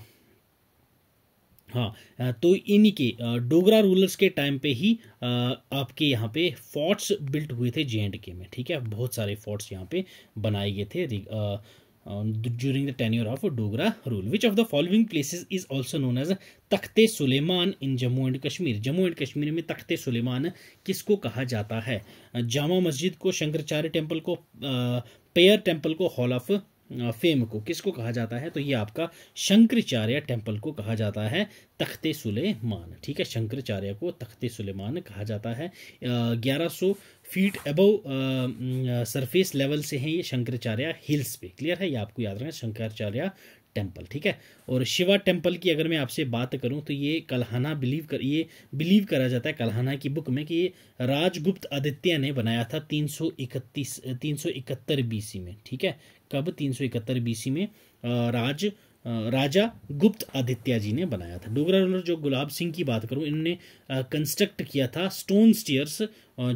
हाँ तो इन्हीं के डोगरा रूलर्स के टाइम पे ही आपके यहाँ पे फोर्ट्स बिल्ट हुए थे जे एंड के में ठीक है बहुत सारे फोर्ट्स यहाँ पे बनाए गए थे Um, during the tenure of Dogra rule. Which of the following places is also known as Takhte Sulaiman in Jammu and Kashmir Jammu and Kashmir में तख्ते सुलेमान किसको कहा जाता है uh, जामा मस्जिद को शंकराचार्य टेम्पल को पेयर uh, टेम्पल को हॉल ऑफ फेम को किसको कहा जाता है तो ये आपका शंकराचार्य टेम्पल को कहा जाता है तख्ते सुलेमान ठीक है शंकराचार्य को तख्ते सुलेमान कहा जाता है ग्यारह सौ फीट अबव सरफेस लेवल से हैं ये शंकराचार्य हिल्स पे क्लियर है ये आपको याद रखना शंकराचार्य टेम्पल ठीक है और शिवा टेम्पल की अगर मैं आपसे बात करूं तो ये कलहाना बिलीव कर ये बिलीव करा जाता है कलहाना की बुक में कि ये राजगुप्त आदित्य ने बनाया था 331 इकहत्तर बीसी में ठीक है कब तीन सौ इकहत्तर बीसी में राज राजा गुप्त आदित्य जी ने बनाया था डोगरा रूलर जो गुलाब सिंह की बात करूं इन्होंने कंस्ट्रक्ट किया था स्टोन स्टीयर्स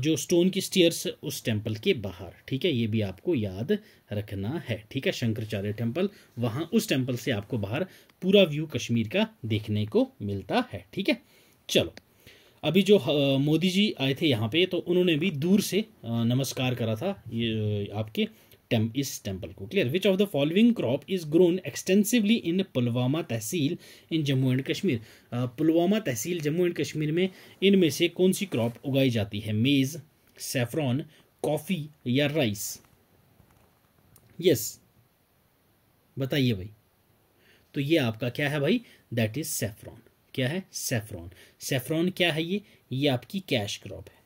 जो स्टोन की स्टीयर्स उस टेंपल के बाहर ठीक है ये भी आपको याद रखना है ठीक है शंकराचार्य टेंपल वहां उस टेंपल से आपको बाहर पूरा व्यू कश्मीर का देखने को मिलता है ठीक है चलो अभी जो मोदी जी आए थे यहाँ पे तो उन्होंने भी दूर से नमस्कार करा था ये आपके टेम इस टेम्पल को clear which of the following crop is grown extensively in Pulwama tehsil in Jammu and Kashmir Pulwama tehsil Jammu and Kashmir में इनमें से कौन सी क्रॉप उगाई जाती है मेज़ सेफ्रॉन कॉफ़ी या राइस यस बताइए भाई तो ये आपका क्या है भाई दैट इज़ सेफ्रॉन क्या है सेफ्रॉन सेफ्रॉन क्या है ये ये आपकी कैश क्रॉप है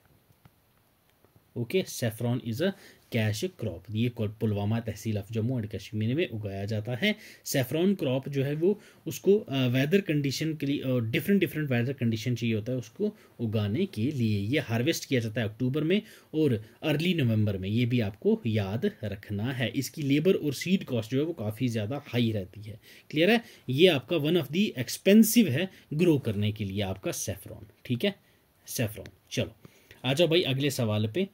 okay saffron is a cash crop ये पुलवामा तहसील ऑफ जम्मू एंड कश्मीर में उगाया जाता है सेफ्रॉन क्रॉप जो है वो उसको वेदर कंडीशन के लिए डिफरेंट डिफरेंट वेदर कंडीशन चाहिए होता है उसको उगाने के लिए ये हार्वेस्ट किया जाता है अक्टूबर में और अर्ली नवंबर में ये भी आपको याद रखना है इसकी लेबर और सीड कॉस्ट जो है वो काफ़ी ज़्यादा हाई रहती है क्लियर है ये आपका वन ऑफ दी एक्सपेंसिव है ग्रो करने के लिए आपका सेफ्रॉन ठीक है सेफ्रॉन चलो आ जाओ भाई अगले सवाल पे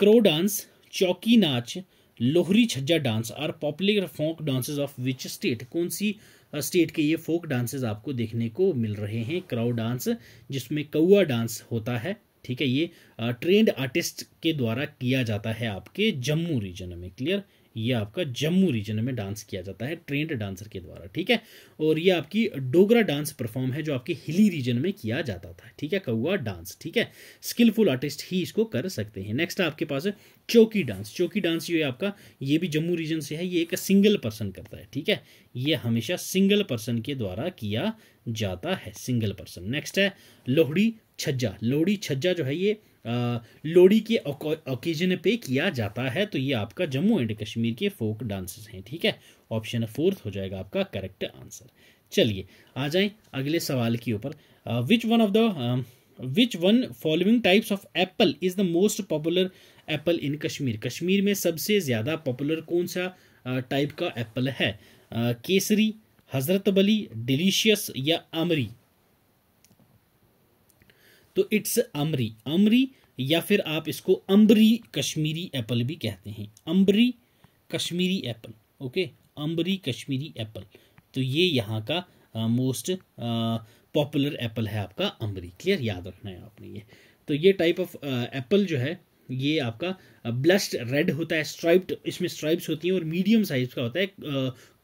क्रो डांस चौकी Naach Lohri Chhajja dance are popular folk dances of which state कौन सी स्टेट के ये फोक डांसेस आपको देखने को मिल रहे हैं क्राउ डांस जिसमें कौआ डांस होता है ठीक है ये ट्रेंड आर्टिस्ट के द्वारा किया जाता है आपके जम्मू रीजन में क्लियर ये आपका जम्मू रीजन में डांस किया जाता है ट्रेंड डांसर के द्वारा ठीक है और ये आपकी डोगरा डांस परफॉर्म है जो आपके हिली रीजन में किया जाता था ठीक है कौआ डांस ठीक है स्किलफुल आर्टिस्ट ही इसको कर सकते हैं नेक्स्ट आपके पास है चौकी डांस चौकी डांस ये आपका ये भी जम्मू रीजन से है ये एक सिंगल पर्सन करता है ठीक है ये हमेशा सिंगल पर्सन के द्वारा किया जाता है सिंगल पर्सन नेक्स्ट है लोहड़ी छज्जा लोहड़ी छज्जा जो है ये लोहड़ी के ओकेजन पे किया जाता है तो ये आपका जम्मू एंड कश्मीर के फोक डांसेस हैं ठीक है ऑप्शन फोर्थ हो जाएगा आपका करेक्ट आंसर चलिए आ जाए अगले सवाल के ऊपर which one of the which one following types of apple is the most popular apple in Kashmir Kashmir में सबसे ज़्यादा पॉपुलर कौन सा टाइप का एप्पल है केसरी हजरत बली डिलीशियस या अमरी तो इट्स अमरी अमरी या फिर आप इसको अम्बरी कश्मीरी एप्पल भी कहते हैं Ambri Kashmiri apple okay Ambri Kashmiri apple तो ये यहाँ का मोस्ट पॉपुलर एप्पल है आपका अम्बरी क्लियर याद रखना है आपने ये तो ये टाइप ऑफ एप्पल जो है ये आपका ब्लस्ट रेड होता है स्ट्राइप्ड इसमें स्ट्राइप्स होती हैं और मीडियम साइज का होता है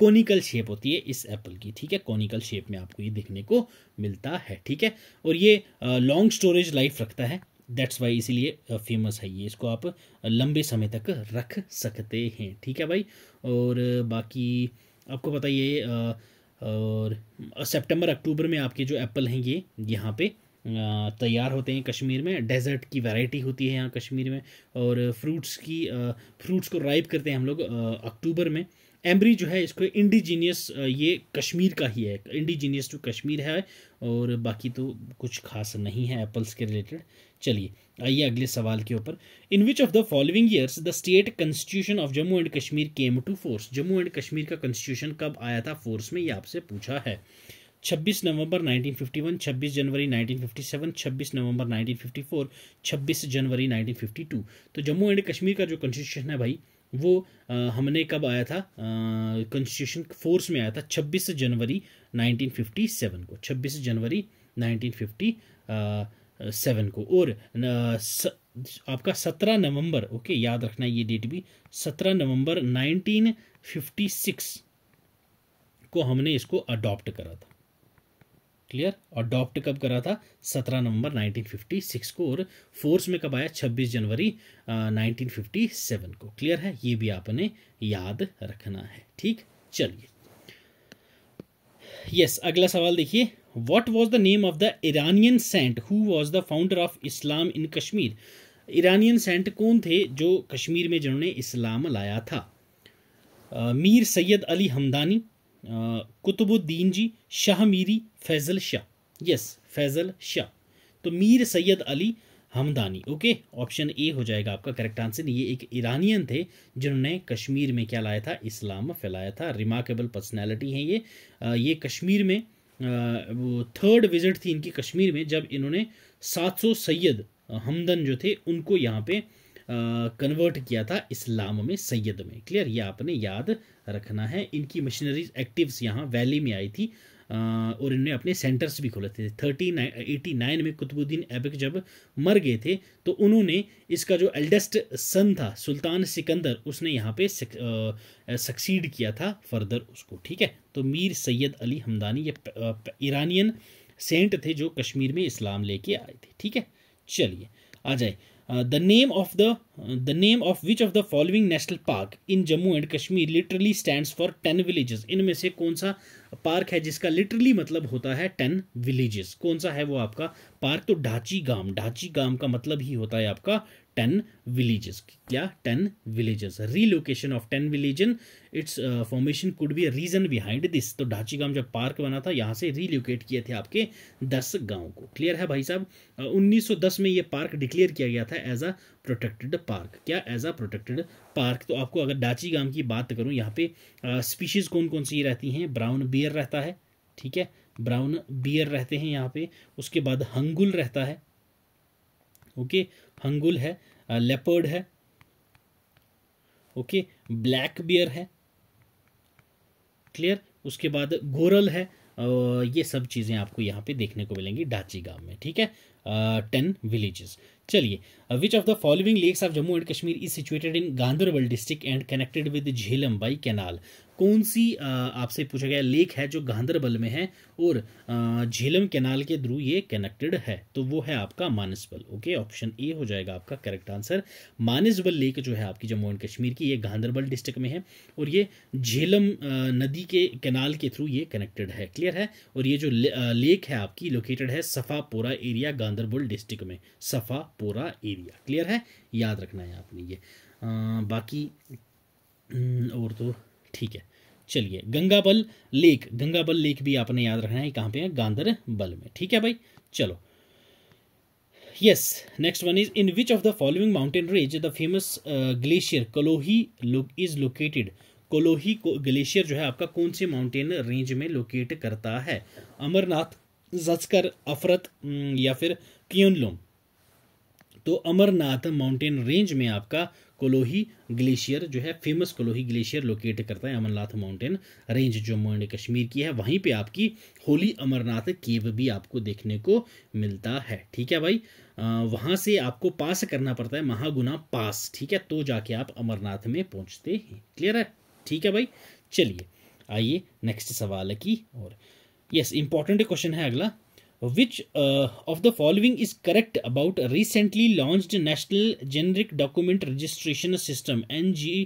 कॉनिकल शेप होती है इस एप्पल की ठीक है कॉनिकल शेप में आपको ये देखने को मिलता है ठीक है और ये लॉन्ग स्टोरेज लाइफ रखता है दैट्स वाई इसीलिए फेमस है ये इसको आप लंबे समय तक रख सकते हैं ठीक है भाई और बाकी आपको पता ये और सितंबर अक्टूबर में आपके जो एप्पल हैं ये यहाँ पे तैयार होते हैं कश्मीर में डेजर्ट की वैरायटी होती है यहाँ कश्मीर में और फ्रूट्स की फ्रूट्स को राइप करते हैं हम लोग अक्टूबर में एम्बरी जो है इसको इंडिजीनियस ये कश्मीर का ही है इंडिजीनियस टू कश्मीर है और बाकी तो कुछ खास नहीं है एप्पल्स के रिलेटेड चलिए आइए अगले सवाल के ऊपर in which of the following years the state constitution of Jammu and Kashmir came to force Jammu and Kashmir का कॉन्स्टिट्यूशन कब आया था फोर्स में ये आपसे पूछा है 26 नवंबर 1951, 26 जनवरी 1957, 26 नवंबर 1954, 26 जनवरी 1952 तो जम्मू एंड कश्मीर का जो कॉन्स्टिट्यूशन है भाई वो आ, हमने कब आया था कॉन्स्टिट्यूशन फोर्स में आया था 26 जनवरी 1957 को 26 जनवरी 1957 को और न, स, आपका 17 नवंबर ओके याद रखना ये डेट भी 17 नवंबर 1956 को हमने इसको अडॉप्ट करा था क्लियर और डॉप्ट कब करा था 17 नवंबर 1956 को और फोर्स में कब आया 26 जनवरी आ, 1957 को क्लियर है ये भी आपने याद रखना है ठीक चलिए यस अगला सवाल देखिए what was the name of the Iranian saint who was the founder of Islam in Kashmir Iranian saint कौन थे जो कश्मीर में जिन्होंने इस्लाम लाया था आ, मीर सैयद अली हमदानी कुतुबुद्दीन जी शाह मीरी फैज़ल शाह यस फैज़ल शाह तो Mir Syed Ali Hamdani okay option A हो जाएगा आपका करेक्ट आंसर ये एक ईरानियन थे जिन्होंने कश्मीर में क्या लाया था इस्लाम फैलाया था रिमार्केबल पर्सनैलिटी हैं ये आ, ये कश्मीर में आ, वो थर्ड विजिट थी इनकी कश्मीर में जब इन्होंने 700 सैयद हमदन जो थे उनको यहाँ पे कन्वर्ट किया था इस्लाम में सैयद में क्लियर ये आपने याद रखना है इनकी मशीनरीज एक्टिव्स यहाँ वैली में आई थी और इन्होंने अपने सेंटर्स भी खोले थे थर्टी नाइन एटी नाइन में कुतुबुद्दीन ऐबक जब मर गए थे तो उन्होंने इसका जो एल्डेस्ट सन था सुल्तान सिकंदर उसने यहाँ पे सक्सीड किया था फर्दर उसको ठीक है तो मीर सैयद अली हमदानी ये ईरानियन सेंट थे जो कश्मीर में इस्लाम लेके आए थे ठीक है चलिए आ जाए Uh, the name of the uh, the name of which of the following national park in Jammu and Kashmir literally stands for ten villages इनमें से कौन सा पार्क है जिसका literally मतलब होता है टेन villages कौन सा है वो आपका पार्क तो ढाची गांव ढाची गांव का मतलब ही होता है आपका टेन विलेजेस क्या ten villages relocation of 10 villages its uh, formation could be a reason behind तो ढाची गांव जब पार्क बना था यहाँ से रीलोकेट किए थे आपके दस गांव को क्लियर है भाई साहब uh, 1910 में ये पार्क डिक्लेयर किया गया था एज अ प्रोटेक्टेड पार्क क्या एज अ प्रोटेक्टेड पार्क तो आपको अगर डाची गांव की बात करूँ यहाँ पे स्पीशीज़ uh, कौन कौन सी रहती हैं ब्राउन बियर रहता है ठीक है ब्राउन बियर रहते हैं यहाँ पे उसके बाद हंगुल रहता है ओके हंगुल है लेपर्ड है ओके ब्लैक बियर है क्लियर उसके बाद गोरल है ये सब चीज़ें आपको यहाँ पे देखने को मिलेंगी डाची गांव में ठीक है टेन विलेजेस चलिए which of the following lakes of Jammu and Kashmir is situated in Ganderbal district and connected with Jhelum by canal कौन सी आपसे पूछा गया लेक है जो गांधरबल में है और झेलम कैनाल के थ्रू ये कनेक्टेड है तो वो है आपका मानसबल ओके ऑप्शन ए हो जाएगा आपका करेक्ट आंसर मानसबल लेक जो है आपकी जम्मू एंड कश्मीर की ये गांधरबल डिस्ट्रिक्ट में है और ये झेलम नदी के कैनाल के थ्रू ये कनेक्टेड है क्लियर है और ये जो लेक है आपकी लोकेटेड है सफापोरा एरिया गांधर गांधरबल डिस्ट्रिक्ट में सफ़ा पूरा एरिया क्लियर है याद रखना है आपने ये आ, बाकी हम्म, और तो ठीक है चलिए गंगाबल लेक गंगाबल लेक भी आपने याद रखना है कहाँ पे है गांधरबल में ठीक है भाई चलो yes next one is in which of the following mountain range the famous glacier Kolahoi is located Kolahoi को ग्लेशियर जो है आपका कौन से माउंटेन रेंज में लोकेट करता है अमरनाथ जस्कर अफरत या फिर क्यूनलुम तो अमरनाथ माउंटेन रेंज में आपका कोलोही ग्लेशियर जो है फेमस कोलोही ग्लेशियर लोकेट करता है Amarnath mountain range Jammu and Kashmir की है वहीं पे आपकी होली अमरनाथ केव भी आपको देखने को मिलता है ठीक है भाई वहाँ से आपको पास करना पड़ता है महागुना पास ठीक है तो जाके आप अमरनाथ में पहुँचते हैं क्लियर है ठीक है भाई चलिए आइए नेक्स्ट सवाल की और यस इंपॉर्टेंट क्वेश्चन है अगला which of following is correct about recently launch national generic document registration system N G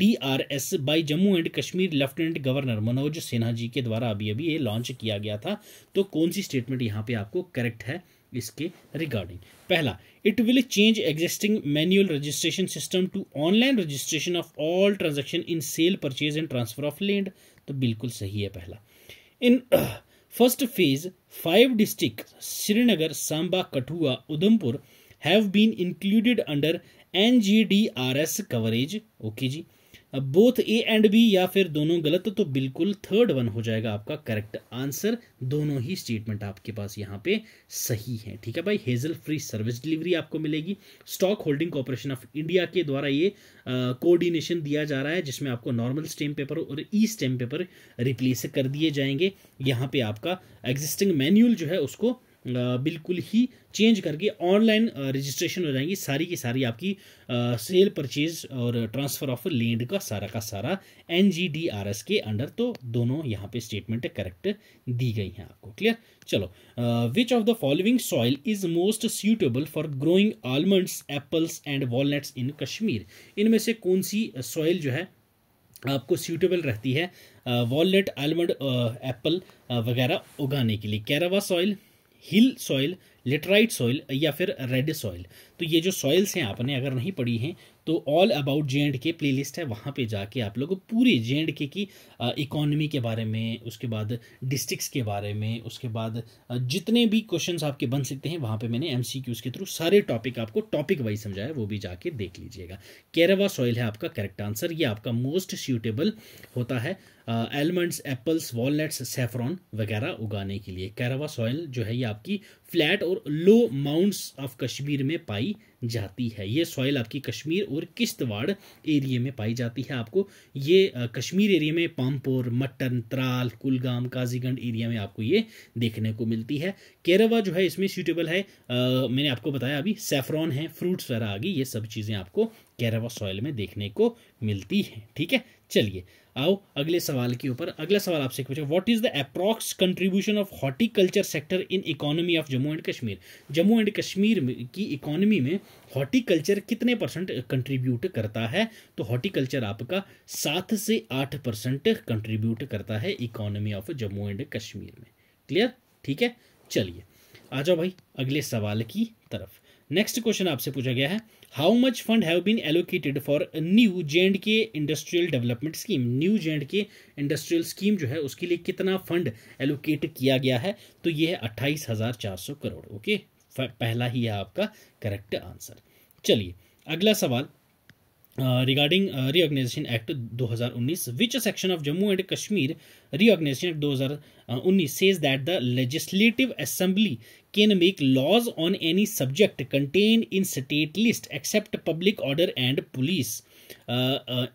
D R S by Jammu and Kashmir lieutenant governor Manoj Sinha ji के द्वारा अभी अभी ये लॉन्च किया गया था तो कौन सी स्टेटमेंट यहाँ पे आपको करेक्ट है इसके रिगार्डिंग पहला it will change existing manual registration system to online registration of all transaction in sale purchase and transfer of land तो बिल्कुल सही है पहला in uh, First phase, five districts Srinagar, Samba, Kathua, Udhampur have been included under NGDRS coverage. Okay, ji. अब both A and B या फिर दोनों गलत तो बिल्कुल थर्ड वन हो जाएगा आपका करेक्ट आंसर दोनों ही स्टेटमेंट आपके पास यहाँ पे सही है ठीक है भाई हेजल फ्री सर्विस डिलीवरी आपको मिलेगी stock holding corporation of India के द्वारा ये कोऑर्डिनेशन दिया जा रहा है जिसमें आपको नॉर्मल स्टेम पेपर और ई स्टेम पेपर रिप्लेस कर दिए जाएंगे यहाँ पे आपका एग्जिस्टिंग मैन्यूअल जो है उसको बिल्कुल ही चेंज करके ऑनलाइन रजिस्ट्रेशन हो जाएंगी सारी की सारी आपकी सेल परचेज और ट्रांसफ़र ऑफ लैंड का सारा का सारा एन के अंडर तो दोनों यहाँ पे स्टेटमेंट करेक्ट दी गई हैं आपको क्लियर चलो which of the following soil is most suitable for growing almonds apples and walnuts in Kashmir इनमें से कौन सी सॉइल जो है आपको सूटेबल रहती है वॉलट आलमंड एप्पल वगैरह उगाने के लिए karewa soil hill soil laterite soil या फिर रेड सॉइल तो ये जो सॉइल्स हैं आपने अगर नहीं पढ़ी हैं तो all about J and K playlist है वहाँ पे जाके आप लोग पूरे जे एंड के की इकोनॉमी के बारे में उसके बाद डिस्ट्रिक्स के बारे में उसके बाद जितने भी क्वेश्चन आपके बन सकते हैं वहाँ पे मैंने एम के थ्रू सारे टॉपिक आपको टॉपिक वाइज समझाया वो भी जाके देख लीजिएगा केरवा सॉइल है आपका करेक्ट आंसर ये आपका मोस्ट सूटेबल होता है एलमंड्स एप्पल्स वॉलनट्स सेफ्रॉन वगैरह उगाने के लिए कैरावा सॉयल जो है ये आपकी फ्लैट और लो माउंट्स ऑफ कश्मीर में पाई जाती है ये सॉइल आपकी कश्मीर और किश्तवाड़ एरिए में पाई जाती है आपको ये कश्मीर एरिया में पामपोर मटन त्राल कुलगाम काजीगंड एरिया में आपको ये देखने को मिलती है केरवा जो है इसमें सूटेबल है आ, मैंने आपको बताया अभी सेफ्रॉन है फ्रूट्स वगैरह आ गई ये सब चीज़ें आपको कैरावा सॉइल में देखने को मिलती हैं ठीक है चलिए आओ अगले सवाल के ऊपर अगला सवाल आपसे पूछा what is the approx contribution of horticulture sector in economy of Jammu and Kashmir Jammu and Kashmir की इकोनॉमी में हॉर्टिकल्चर कितने परसेंट कंट्रीब्यूट करता है तो हॉर्टिकल्चर आपका सात से आठ परसेंट कंट्रीब्यूट करता है economy of Jammu and Kashmir में क्लियर ठीक है चलिए आ जाओ भाई अगले सवाल की तरफ नेक्स्ट क्वेश्चन आपसे पूछा गया है how much fund have been allocated for new J and K industrial development scheme new J and K industrial scheme जो है उसके लिए कितना फंड एलोकेट किया गया है तो ये है अट्ठाईस हज़ार चार सौ करोड़ ओके पहला ही है आपका करेक्ट आंसर चलिए अगला सवाल रिगार्डिंग रीऑर्गेनाइजेशन एक्ट दो हजार उन्नीस which section of Jammu and Kashmir reorganization act दो हजार उन्नीस says that the legislative assembly can make laws on any subject contain in state list except public order and police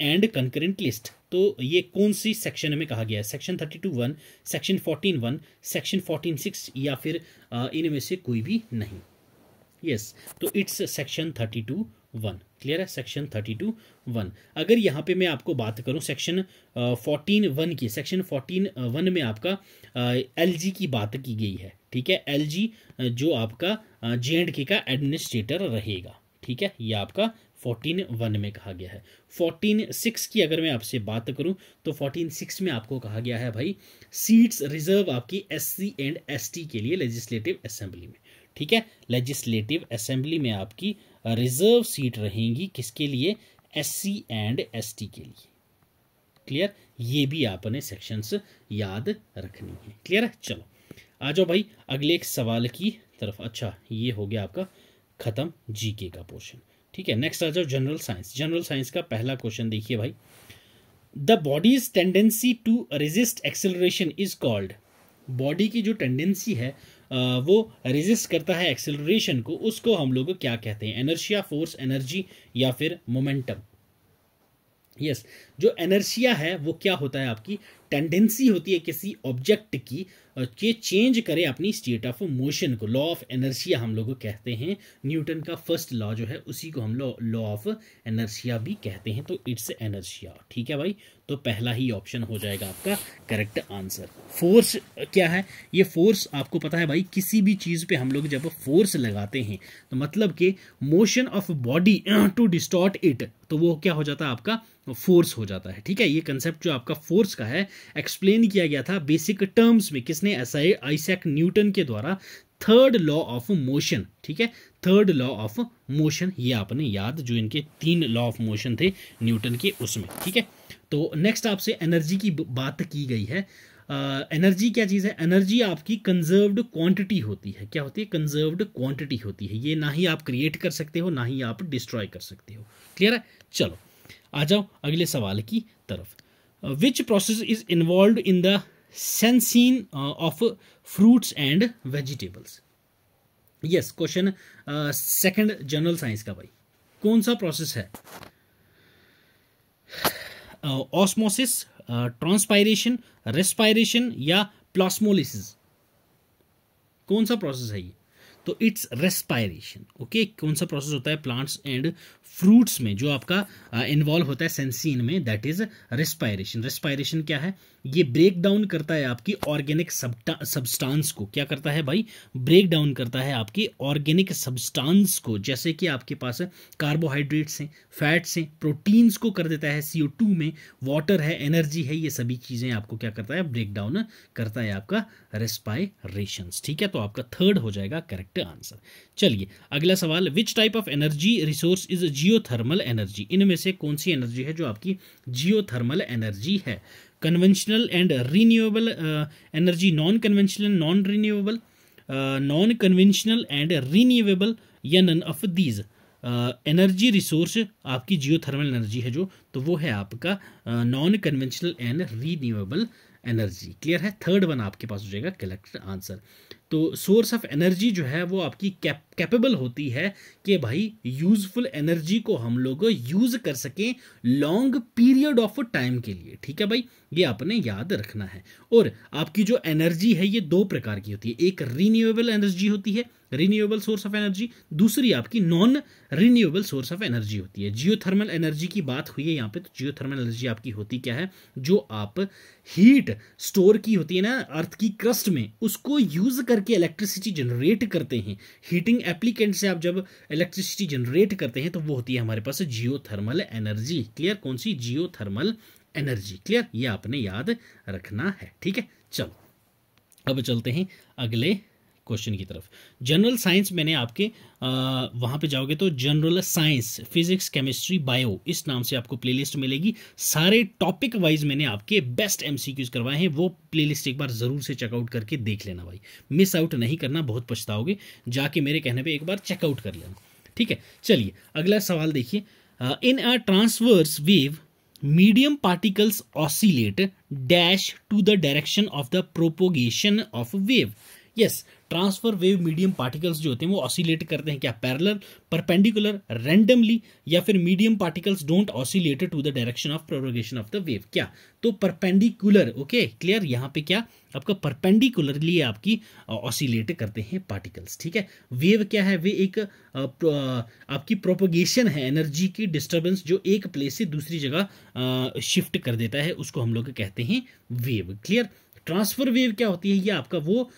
and concurrent list तो ये कौन सी सेक्शन में कहा गया है section thirty two one section fourteen one section fourteen six या फिर uh, इनमें से कोई भी नहीं यस yes, तो it's section thirty two one clear है सेक्शन थर्टी टू वन अगर यहाँ पे मैं आपको बात करूँ सेक्शन फोर्टीन वन की सेक्शन फोर्टीन वन में आपका एल uh, जी की बात की गई है ठीक है एल जी uh, जो आपका जे एंड के का एडमिनिस्ट्रेटर रहेगा ठीक है ये आपका फोर्टीन वन में कहा गया है फोर्टीन सिक्स की अगर मैं आपसे बात करूं तो फोर्टीन सिक्स में आपको कहा गया है भाई सीट्स रिजर्व आपकी एससी एंड एसटी के लिए लेजिस्लेटिव असेंबली में ठीक है लेजिस्लेटिव असेंबली में आपकी रिजर्व सीट रहेंगी किसके लिए एससी एंड एसटी के लिए क्लियर ये भी आपने सेक्शंस याद रखनी है क्लियर है चलो आ जाओ भाई अगले एक सवाल की तरफ अच्छा ये हो गया आपका ख़त्म जीके का पोर्शन ठीक है नेक्स्ट आ जाओ जनरल साइंस जनरल साइंस का पहला क्वेश्चन देखिए भाई the body's tendency to resist acceleration is called body की जो टेंडेंसी है वो रेजिस्ट करता है एक्सेलरेशन को उसको हम लोग क्या कहते हैं एनर्शिया फोर्स एनर्जी या फिर मोमेंटम यस yes, जो एनर्शिया है वो क्या होता है आपकी टेंडेंसी होती है किसी ऑब्जेक्ट की के चेंज करे अपनी स्टेट ऑफ मोशन को लॉ ऑफ एनर्जिया हम लोग कहते हैं न्यूटन का फर्स्ट लॉ जो है उसी को हम लोग लॉ ऑफ एनर्जिया भी कहते हैं तो इट्स एनर्जिया ठीक है भाई तो पहला ही ऑप्शन हो जाएगा आपका करेक्ट आंसर फोर्स क्या है ये फोर्स आपको पता है भाई किसी भी चीज़ पे हम लोग जब फोर्स लगाते हैं तो मतलब कि motion of body to distort it तो वो क्या हो जाता है आपका फोर्स हो जाता है ठीक है ये कंसेप्ट जो आपका फोर्स का है एक्सप्लेन किया गया था बेसिक टर्म्स में किसने इसने ऐसा है आइसैक न्यूटन के द्वारा थर्ड लॉ ऑफ मोशन ठीक है थर्ड लॉ ऑफ मोशन ये आपने याद जो इनके तीन लॉ ऑफ मोशन थे न्यूटन के उसमें ठीक है तो नेक्स्ट आपसे एनर्जी की बात की गई है एनर्जी uh, क्या चीज़ है एनर्जी आपकी कंजर्व्ड क्वांटिटी होती है क्या होती है कंजर्व्ड क्वांटिटी होती है ये ना ही आप क्रिएट कर सकते हो ना ही आप डिस्ट्रॉय कर सकते हो क्लियर है चलो आ जाओ अगले सवाल की तरफ which process is involve in the sensing of fruits and vegetables yes question second general science का भाई कौन सा प्रोसेस है ऑस्मोसिस ट्रांसपायरेशन रेस्पायरेशन या प्लास्मोलिसिस कौन सा प्रोसेस है ये तो इट्स रेस्पायरेशन ओके कौन सा प्रोसेस होता है प्लांट्स एंड फ्रूट्स में जो आपका इन्वॉल्व uh, होता है सेंसीन में दैट इज रेस्पायरेशन रेस्पायरेशन क्या है ये ब्रेक डाउन करता है आपकी ऑर्गेनिक सब्सटेंस को क्या करता है भाई ब्रेक डाउन करता है आपकी ऑर्गेनिक सब्सटेंस को जैसे कि आपके पास कार्बोहाइड्रेट्स हैं फैट्स हैं प्रोटीन्स को कर देता है सी में वाटर है एनर्जी है ये सभी चीज़ें आपको क्या करता है ब्रेक डाउन करता है आपका रेस्पायरेशन ठीक है तो आपका थर्ड हो जाएगा करेक्ट आंसर चलिए अगला सवाल which type of energy resource is geothermal energy इनमें से कौन सी एनर्जी है जो आपकी जियोथर्मल एनर्जी है conventional and renewable energy non conventional non renewable non conventional and renewable या none of these energy resource आपकी जियो थर्मल एनर्जी है जो तो वो है आपका non conventional and renewable energy clear है थर्ड वन आपके पास हो जाएगा कलेक्ट आंसर तो सोर्स ऑफ एनर्जी जो है वो आपकी कैपेबल होती है कि भाई यूज़फुल एनर्जी को हम लोग यूज़ कर सकें लॉन्ग पीरियड ऑफ टाइम के लिए ठीक है भाई ये आपने याद रखना है और आपकी जो एनर्जी है ये दो प्रकार की होती है एक रीन्यूएबल एनर्जी होती है रीन्यूएबल सोर्स ऑफ एनर्जी दूसरी आपकी non renewable source of energy होती है जियो एनर्जी की बात हुई है यहाँ पे तो जियो एनर्जी आपकी होती क्या है जो आप हीट स्टोर की होती है ना अर्थ की क्रस्ट में उसको यूज़ कर करके इलेक्ट्रिसिटी जनरेट करते हैं हीटिंग एप्लीकेंट से आप जब इलेक्ट्रिसिटी जनरेट करते हैं तो वो होती है हमारे पास जियो थर्मल एनर्जी क्लियर कौन सी जियो एनर्जी क्लियर ये आपने याद रखना है ठीक है चलो अब चलते हैं अगले क्वेश्चन की तरफ जनरल साइंस मैंने आपके आ, वहां पे जाओगे तो general science physics chemistry bio इस नाम से आपको प्लेलिस्ट मिलेगी सारे टॉपिक वाइज मैंने आपके बेस्ट एमसीक्यूज करवाए हैं वो प्लेलिस्ट एक बार ज़रूर से चेकआउट करके देख लेना भाई मिस आउट नहीं करना बहुत पछताओगे जाके मेरे कहने पर एक बार चेकआउट कर लेना ठीक है चलिए अगला सवाल देखिए in a transverse wave medium particles oscillate dash to the direction of the propagation of wave yes transfer wave medium particles जो होते हैं वो ऑसिलेट करते हैं क्या पैरेलल परपेंडिकुलर रैंडमली या फिर medium particles don't oscillate to the direction of propagation of the wave क्या तो परपेंडिकुलर ओके क्लियर यहाँ पे क्या आपका परपेंडिकुलरली आपकी ऑसिलेट करते हैं पार्टिकल्स ठीक है वेव क्या है वे एक आपकी प्रोपोगेशन है एनर्जी की डिस्टर्बेंस जो एक प्लेस से दूसरी जगह शिफ्ट कर देता है उसको हम लोग कहते हैं वेव क्लियर ट्रांसफ़र वेव क्या होती है ये आपका वो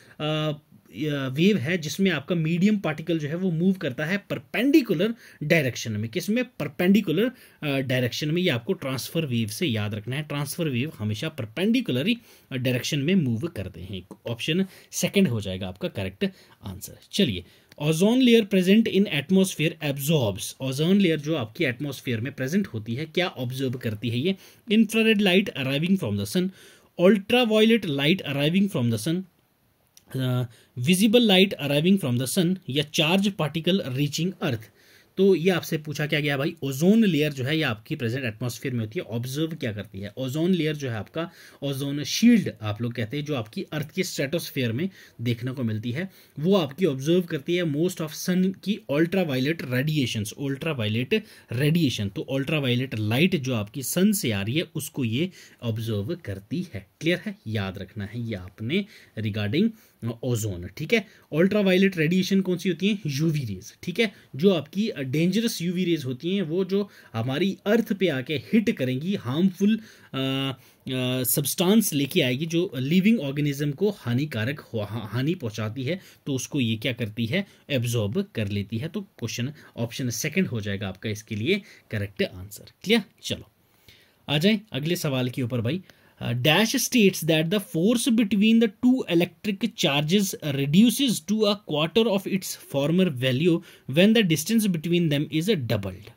वेव है जिसमें आपका मीडियम पार्टिकल जो है वो मूव करता है परपेंडिकुलर डायरेक्शन में किसमें परपेंडिकुलर डायरेक्शन में ये आपको ट्रांसफर वेव से याद रखना है ट्रांसफर वेव हमेशा ही डायरेक्शन में मूव करते हैं ऑप्शन सेकंड हो जाएगा आपका करेक्ट आंसर चलिए ozone layer present in atmosphere absorbs ozone layer जो आपकी एटमोसफेयर में प्रेजेंट होती है क्या ऑब्जर्व करती है ये infrared light arriving from the sun ultraviolet light arriving from the sun uh, visible light arriving from the sun a charged particle reaching Earth. तो ये आपसे पूछा क्या गया भाई ओजोन लेयर जो है ये आपकी प्रेजेंट एटमोसफियर में होती है ऑब्जर्व क्या करती है ओजोन लेयर जो है आपका ओजोन शील्ड आप लोग कहते हैं जो आपकी अर्थ की स्ट्रेटोस्फेयर में देखने को मिलती है वो आपकी ऑब्जर्व करती है मोस्ट ऑफ सन की ultraviolet radiation ultraviolet radiation तो अल्ट्रा वायलेट लाइट जो आपकी सन से आ रही है उसको ये ऑब्जर्व करती है क्लियर है याद रखना है ये आपने रिगार्डिंग ओजोन ठीक है अल्ट्रा वायलेट रेडिएशन कौन सी होती है यूवी रेज ठीक है जो आपकी डेंजरस यूवी रेज होती हैं वो जो हमारी अर्थ पे आके हिट करेंगी हार्मफुल सब्सटेंस लेके आएगी जो लिविंग ऑर्गेनिज्म को हानिकारक हानि पहुंचाती है तो उसको ये क्या करती है एब्जॉर्ब कर लेती है तो क्वेश्चन ऑप्शन सेकेंड हो जाएगा आपका इसके लिए करेक्ट आंसर क्लियर चलो आ जाए अगले सवाल के ऊपर भाई dash states that the force between the two electric charges charges to a quarter of its former value when the distance between them is a doubled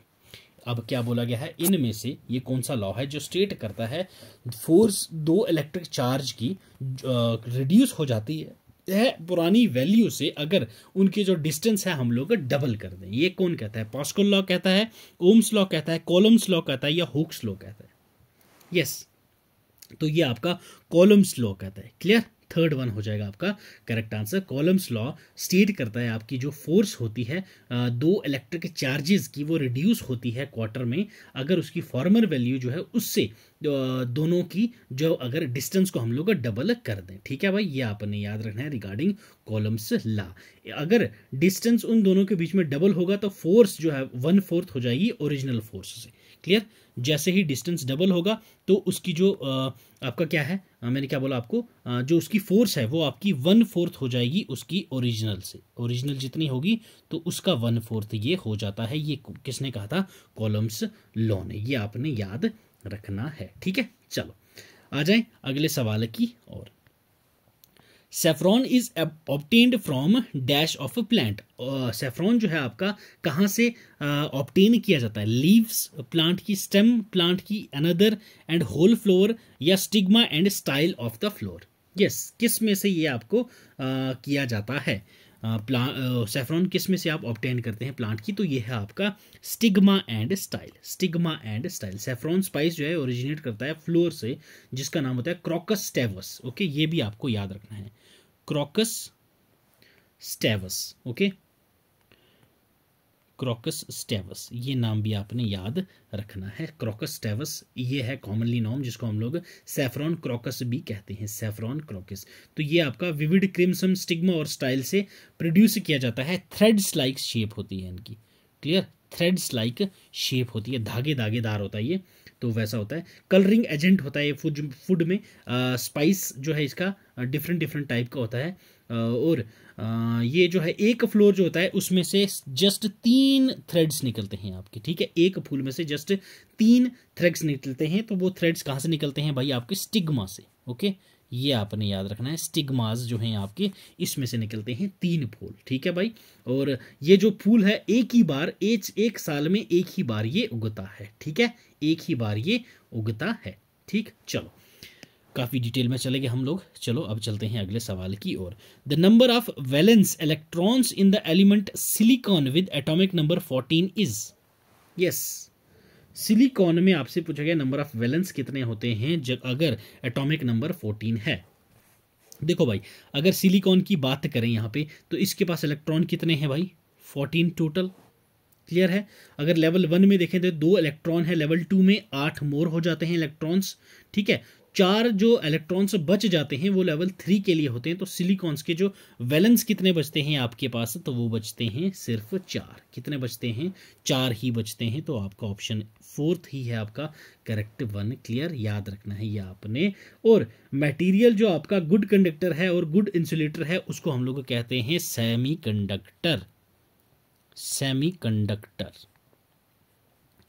अब क्या बोला गया है इनमें से ये कौन सा लॉ है जो स्टेट करता है फोर्स दो इलेक्ट्रिक चार्ज की रिड्यूस uh, हो जाती है है पुरानी वैल्यू से अगर उनकी जो डिस्टेंस है हम लोग डबल कर दें ये कौन कहता है पॉस्कोल लॉ कहता है ओम्स लॉ कहता है कॉलम्स लॉ कहता है या हुक्स लॉ कहता है यस yes. तो ये आपका कॉलम्स लॉ कहता है क्लियर थर्ड वन हो जाएगा आपका correct answer Coulomb's law state करता है आपकी जो फोर्स होती है दो इलेक्ट्रिक चार्जेस की वो रिड्यूस होती है क्वार्टर में अगर उसकी फॉर्मर वैल्यू जो है उससे दोनों की जो अगर डिस्टेंस को हम लोग डबल कर दें ठीक है भाई ये आपने याद रखना है रिगार्डिंग कॉलम्स ला अगर डिस्टेंस उन दोनों के बीच में डबल होगा तो फोर्स जो है वन फोर्थ हो जाएगी ओरिजिनल फोर्स से क्लियर जैसे ही डिस्टेंस डबल होगा तो उसकी जो आपका क्या है मैंने क्या बोला आपको जो उसकी फोर्स है वो आपकी वन फोर्थ हो जाएगी उसकी ओरिजिनल से ओरिजिनल जितनी होगी तो उसका वन फोर्थ ये हो जाता है ये किसने कहा था कॉलम्स लॉ ने ये आपने याद रखना है ठीक है चलो आ जाए अगले सवाल की और saffron is obtained from dash of plant saffron जो है आपका कहाँ से ऑप्टेन uh, किया जाता है लीव्स प्लांट की स्टेम प्लांट की अनदर एंड होल फ्लोर या stigma and style of the flower yes किस में से ये आपको uh, किया जाता है प्ला सेफ्रॉन किस में से आप ऑप्टेन करते हैं प्लांट की तो ये है आपका stigma and style stigma and style saffron spice जो है ओरिजिनेट करता है फ्लोर से जिसका नाम होता है क्रॉकस स्टेवस ओके ये भी आपको याद रखना है crocus sativus okay crocus sativus ये नाम भी आपने याद रखना है क्रॉकस स्टेवस ये है कॉमनली नॉम जिसको हम लोग सेफ्रॉन क्रॉकस भी कहते हैं सेफ्रॉन क्रॉकस तो ये आपका विविड क्रिमसम स्टिग्मा और स्टाइल से प्रोड्यूस किया जाता है थ्रेड्स लाइक शेप होती है इनकी क्लियर थ्रेड्स लाइक शेप होती है धागे धागेदार होता है ये तो वैसा होता है कलरिंग एजेंट होता है फूड में स्पाइस जो है इसका डिफरेंट डिफरेंट टाइप का होता है और ये जो है एक फ्लोर जो होता है उसमें से जस्ट तीन थ्रेड्स निकलते हैं आपके ठीक है एक फूल में से जस्ट तीन थ्रेड्स निकलते हैं तो वो थ्रेड्स कहाँ से निकलते हैं भाई आपके स्टिग्मा से ओके ये आपने याद रखना है स्टिग्माज जो हैं आपके इसमें से निकलते हैं तीन फूल ठीक है भाई और ये जो फूल है एक ही बार एक एक साल में एक ही बार ये उगता है ठीक है एक ही बार ये उगता है ठीक चलो काफ़ी डिटेल में चले गए हम लोग चलो अब चलते हैं अगले सवाल की ओर the number of valence electrons in the element silicon with atomic number 14 is yes silicon में आपसे पूछा गया नंबर ऑफ वैलेंस कितने होते हैं जब अगर एटॉमिक नंबर 14 है देखो भाई अगर सिलिकॉन की बात करें यहाँ पे तो इसके पास इलेक्ट्रॉन कितने हैं भाई फोर्टीन टोटल क्लियर है अगर लेवल वन में देखें तो दो इलेक्ट्रॉन है लेवल टू में आठ मोर हो जाते हैं इलेक्ट्रॉन्स ठीक है चार जो इलेक्ट्रॉन्स बच जाते हैं वो लेवल थ्री के लिए होते हैं तो सिलिकॉन्स के जो वैलेंस कितने बचते हैं आपके पास तो वो बचते हैं सिर्फ चार कितने बचते हैं चार ही बचते हैं तो आपका ऑप्शन फोर्थ ही है आपका करेक्ट वन क्लियर याद रखना है ये आपने और मटेरियल जो आपका गुड कंडक्टर है और गुड इंसुलेटर है उसको हम लोग कहते हैं semiconductor semiconductor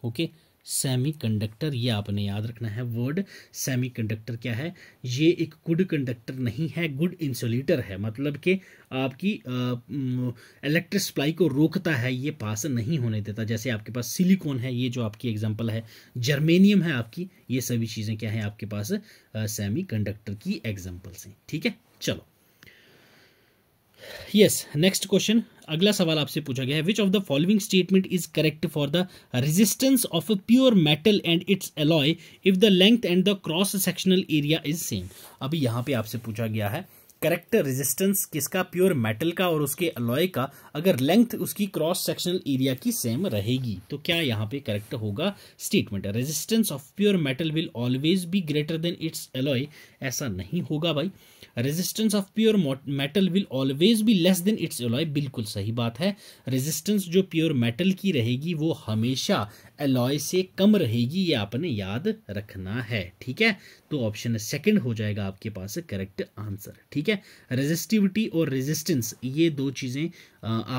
okay okay? Semiconductor ये आपने याद रखना है वर्ड सेमीकंडक्टर क्या है ये एक गुड कंडक्टर नहीं है गुड इंसुलेटर है मतलब कि आपकी इलेक्ट्रिक सप्लाई को रोकता है ये पास नहीं होने देता जैसे आपके पास सिलिकॉन है ये जो आपकी एग्जांपल है जर्मेनियम है आपकी ये सभी चीज़ें क्या हैं आपके पास सेमीकंडक्टर की एग्जाम्पल्स हैं ठीक है चलो यस नेक्स्ट क्वेश्चन अगला सवाल आपसे पूछा गया है which of the following statement is correct for the resistance of a pure metal and its alloy if the length and the cross sectional area is same अभी यहाँ पे आपसे पूछा गया है करेक्ट रेजिस्टेंस किसका प्योर मेटल का और उसके अलॉय का अगर लेंथ उसकी क्रॉस सेक्शनल एरिया की सेम रहेगी तो क्या यहाँ पे करेक्ट होगा statement resistance of pure metal will always be greater than its alloy ऐसा नहीं होगा भाई resistance of pure metal will always भी लेस देन इट्स एलॉय बिल्कुल सही बात है रेजिस्टेंस जो प्योर मेटल की रहेगी वो हमेशा एलॉय से कम रहेगी ये आपने याद रखना है ठीक है तो ऑप्शन सेकंड हो जाएगा आपके पास करेक्ट आंसर ठीक है रेजिस्टिविटी और रेजिस्टेंस ये दो चीज़ें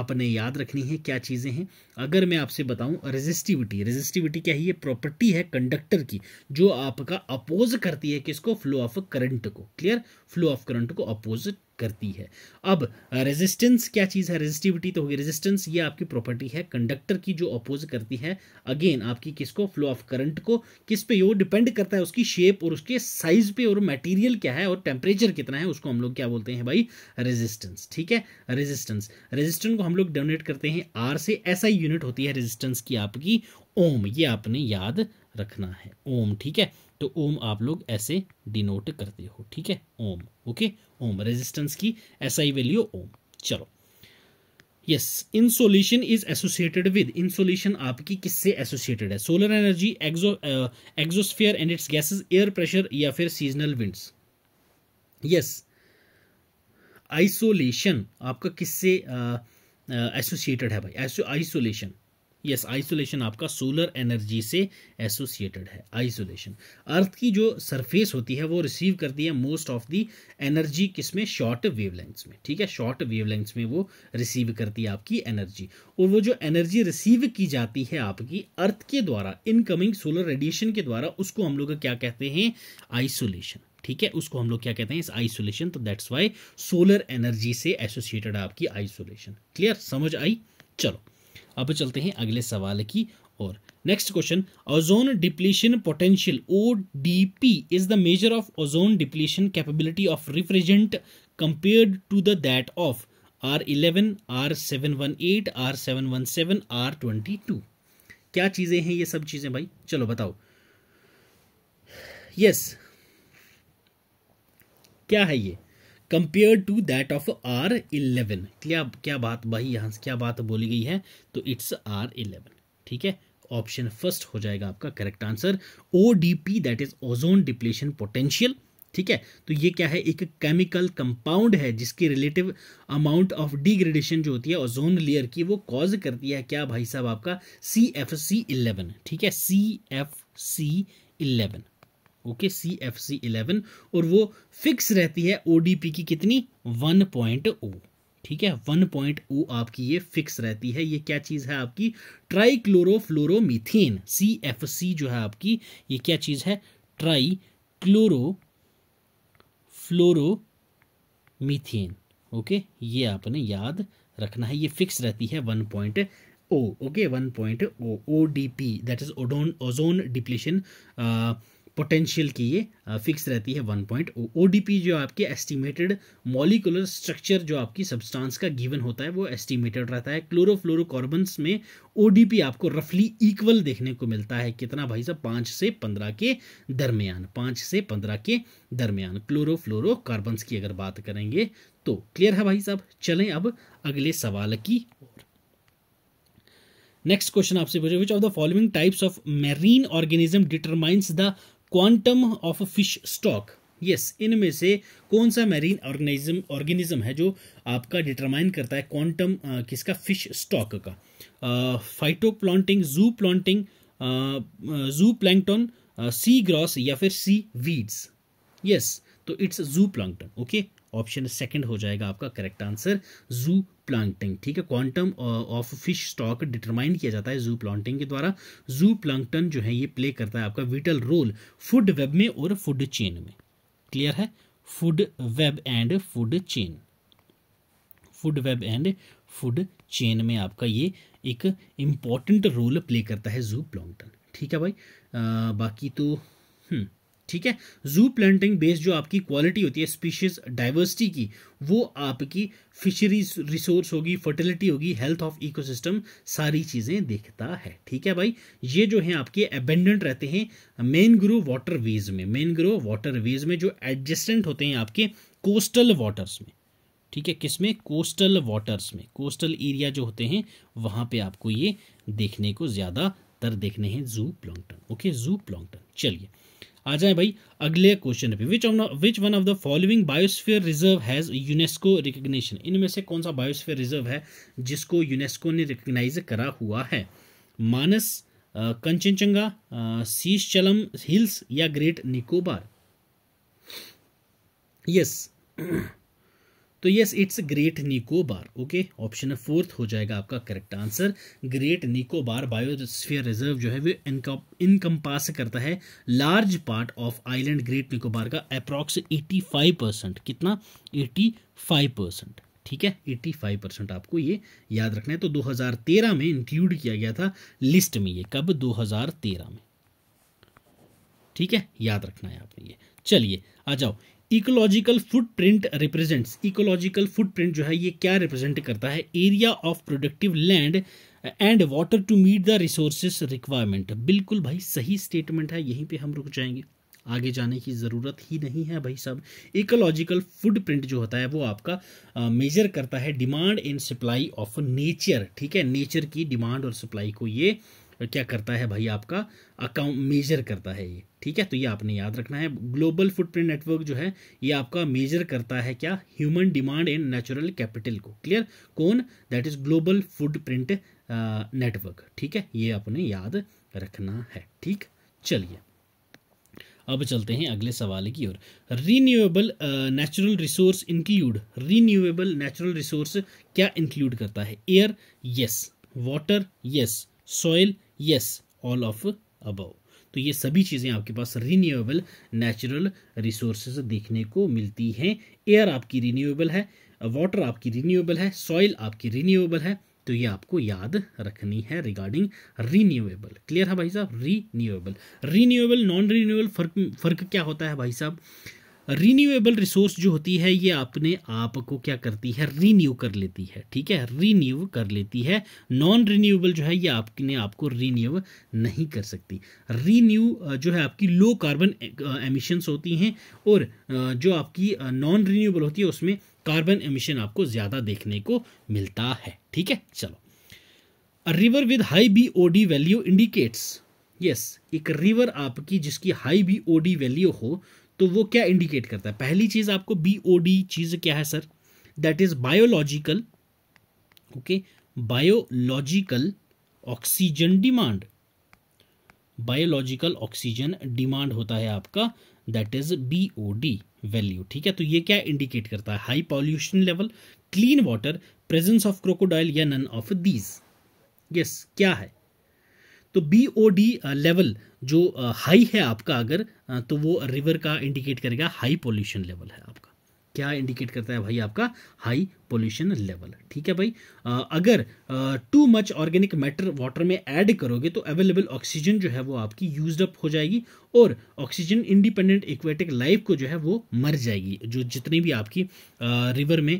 आपने याद रखनी है क्या चीज़ें हैं अगर मैं आपसे बताऊं रेजिस्टिविटी रेजिस्टिविटी क्या है ये प्रॉपर्टी है कंडक्टर की जो आपका अपोज करती है किसको फ्लो ऑफ करंट को क्लियर फ्लो ऑफ करंट को अपोज करती है अब रेजिस्टेंस क्या चीज़ है रेजिस्टिविटी तो होगी रेजिस्टेंस ये आपकी प्रॉपर्टी है कंडक्टर की जो अपोज करती है अगेन आपकी किसको फ्लो ऑफ करंट को किस पे वो डिपेंड करता है उसकी शेप और उसके साइज पे और मटेरियल क्या है और टेम्परेचर कितना है उसको हम लोग क्या बोलते हैं भाई रेजिस्टेंस ठीक है रेजिस्टेंस रेजिस्टेंस को हम लोग डोनेट करते हैं आर से ऐसा यूनिट होती है रेजिस्टेंस की आपकी ओम ये आपने याद रखना है ओम ठीक है तो ओम आप लोग ऐसे डिनोट करते हो ठीक है ओम ओके ओम रेजिस्टेंस की एस आई वैल्यू ओम चलो yes insolation is associated with insolation आपकी किससे एसोसिएटेड है solar energy exo exosphere and its gases air pressure या फिर सीजनल विंड्स यस आइसोलेशन आपका किससे एसोसिएटेड uh, uh, है भाई आइसोलेशन यस आइसोलेशन आपका सोलर एनर्जी से एसोसिएटेड है आइसोलेशन अर्थ की जो सरफेस होती है वो रिसीव करती है मोस्ट ऑफ दी एनर्जी किसमें शॉर्ट वेवलेंथ्स में ठीक है शॉर्ट वेवलेंथ्स में वो रिसीव करती है आपकी एनर्जी और वो जो एनर्जी रिसीव की जाती है आपकी अर्थ के द्वारा इनकमिंग सोलर रेडिएशन के द्वारा उसको हम लोग क्या कहते हैं आइसोलेशन ठीक है उसको हम लोग क्या कहते हैं इस आइसोलेशन तो दैट्स वाई सोलर एनर्जी से एसोसिएटेड आपकी आइसोलेशन क्लियर समझ आई चलो अब चलते हैं अगले सवाल की और next question ozone depletion potential O D P is the measure of ozone depletion capability of refrigerant compared to the that of R eleven R seven one eight R seven one seven R twenty two क्या चीज़ें हैं ये सब चीज़ें भाई चलो बताओ yes yes. क्या है ये compare to that of R eleven क्या क्या बात भाई यहाँ से क्या बात बोली गई है तो इट्स आर इलेवन ठीक है ऑप्शन फर्स्ट हो जाएगा आपका correct answer O D P that is ozone depletion potential ठीक है तो ये क्या है एक केमिकल कंपाउंड है जिसकी रिलेटिव अमाउंट ऑफ डिग्रेडेशन जो होती है ओजोन लेयर की वो कॉज करती है क्या भाई साहब आपका सी एफ सी इलेवन ठीक है C F C eleven okay C F C eleven और वो फिक्स रहती है ओडीपी की कितनी वन पॉइंट ओ ठीक है वन पॉइंट ओ आपकी ये फिक्स रहती है ये क्या चीज़ है आपकी क्लोरोफ्लोरोमीथेन सी एफ सी जो है आपकी ये क्या चीज़ है ट्राई क्लोरो फ्लोरोमीथेन ओके ये आपने याद रखना है ये फिक्स रहती है one point O okay one point O O D P that is ozone ozone depletion potential की ये फिक्स रहती है वन पॉइंट ओ जो आपके एस्टिमेटेड मॉलिकुलर स्ट्रक्चर जो आपकी सब्सटेंस का गिवन होता है वो एस्टिमेटेड रहता है क्लोरोफ्लोरोकार्बन्स में ओ आपको रफली इक्वल देखने को मिलता है कितना भाई साहब पाँच से पंद्रह के दरमियान पाँच से पंद्रह के दरमियान क्लोरोफ्लोरोकार्बन्स की अगर बात करेंगे तो क्लियर है भाई साहब चलें अब अगले सवाल की नेक्स्ट क्वेश्चन आपसे पूछे which of the following types of marine organism determines the quantum of fish stock yes इनमें से कौन सा मैरीन ऑर्गेनिज्म ऑर्गेनिज्म है जो आपका डिटरमाइन करता है क्वांटम किसका फिश स्टॉक का phytoplankton zooplankton zooplankton sea grass या फिर सी वीड्स यस तो it's zooplankton okay option second हो जाएगा आपका करेक्ट आंसर जू प्लांटिंग ठीक है quantum of fish stock determine किया जाता है जू प्लांटिंग के द्वारा जू प्लांटन जो है ये प्ले करता है आपका विटल रोल फूड वेब में और फूड चेन में क्लियर है food web and food chain food web and food chain में आपका ये एक इम्पॉर्टेंट रोल प्ले करता है जू प्लांटन ठीक है भाई आ, uh, बाकी तो हम्म ठीक है जू प्लांटिंग बेस्ड जो आपकी क्वालिटी होती है स्पीशीज डाइवर्सिटी की वो आपकी फिशरीज रिसोर्स होगी फर्टिलिटी होगी हेल्थ ऑफ इकोसिस्टम सारी चीज़ें देखता है ठीक है भाई ये जो है आपके एबेंडेंट रहते हैं मेन ग्रो वाटर वेज में मेन ग्रो वाटर वेज में जो एडजस्टेंट होते हैं आपके कोस्टल वाटर्स में ठीक है किसमें कोस्टल वाटर्स में कोस्टल एरिया जो होते हैं वहां पे आपको ये देखने को ज्यादातर देखने हैं जू प्लॉन्गटन ओके जू प्लॉन्गटन चलिए आ जाए भाई अगले क्वेश्चन पे which which one of the following biosphere reserve has UNESCO recognition इनमें से कौन सा बायोस्फीयर रिजर्व है जिसको यूनेस्को ने रिकग्नाइज करा हुआ है मानस कंचनचंगा शीशचलम हिल्स या ग्रेट निकोबार यस yes. तो yes it's great Nicobar okay option fourth हो जाएगा आपका correct answer great Nicobar biosphere reserve जो है वो इनकम्पास करता है large part of island great Nicobar का अप्रॉक्स 85 परसेंट कितना 85 परसेंट ठीक है 85 परसेंट आपको ये याद रखना है तो 2013 में इंक्लूड किया गया था लिस्ट में ये कब 2013 में ठीक है याद रखना है आपने ये चलिए आ जाओ ecological footprint represents ecological footprint जो है ये क्या रिप्रेजेंट करता है area of productive land and water to meet the resources requirement बिल्कुल भाई सही स्टेटमेंट है यहीं पे हम रुक जाएंगे आगे जाने की ज़रूरत ही नहीं है भाई साहब इकोलॉजिकल फुटप्रिंट जो होता है वो आपका मेजर करता है demand and supply of nature ठीक है नेचर की डिमांड और सप्लाई को ये क्या करता है भाई आपका अकाउंट मेजर करता है ये ठीक है तो ये आपने याद रखना है ग्लोबल फुटप्रिंट नेटवर्क जो है ये आपका मेजर करता है क्या human demand and natural capital को क्लियर कौन that is global footprint network ठीक है ये आपने याद रखना है ठीक चलिए अब चलते हैं अगले सवाल की ओर renewable natural resource include renewable natural resource क्या इंक्लूड करता है air yes water yes soil yes all of above तो ये सभी चीज़ें आपके पास रिन्यूएबल नेचुरल रिसोर्सेज देखने को मिलती हैं एयर आपकी रिन्यूएबल है वाटर आपकी रिन्यूएबल है सॉइल आपकी रिन्यूएबल है तो ये आपको याद रखनी है रिगार्डिंग रीन्यूएबल क्लियर है भाई साहब रीन्यूएबल रीन्यूएबल नॉन रीन्यूएबल फर्क फर्क क्या होता है भाई साहब रीन्यूएबल रिसोर्स जो होती है ये अपने आप को क्या करती है रीन्यू कर लेती है ठीक है रीन्यू कर लेती है नॉन रीन्यूएबल जो है ये आपने आपको रीन्यू नहीं कर सकती रीन्यू जो है आपकी लो कार्बन एमिशंस होती हैं और जो आपकी नॉन रीन्यूएबल होती है उसमें कार्बन एमिशन आपको ज़्यादा देखने को मिलता है ठीक है चलो river with high B O D value indicates yes एक रिवर आपकी जिसकी high B O D value हो तो वो क्या इंडिकेट करता है पहली चीज़ आपको बी ओ डी चीज़ क्या है sir that is biological okay biological oxygen demand biological oxygen demand होता है आपका that is B O D value ठीक है तो ये क्या इंडिकेट करता है high pollution level clean water presence of crocodile या नन ऑफ दीज यस क्या है तो बी ओ डी लेवल जो हाई uh, है आपका अगर uh, तो वो रिवर का इंडिकेट करेगा हाई पोल्यूशन लेवल है आपका क्या इंडिकेट करता है भाई आपका हाई पोल्यूशन लेवल ठीक है भाई आ, अगर too much organic matter water में ऐड करोगे तो अवेलेबल ऑक्सीजन जो है वो आपकी यूज अप हो जाएगी और ऑक्सीजन इंडिपेंडेंट इक्वेटिक लाइफ को जो है वो मर जाएगी जो जितनी भी आपकी आ, रिवर में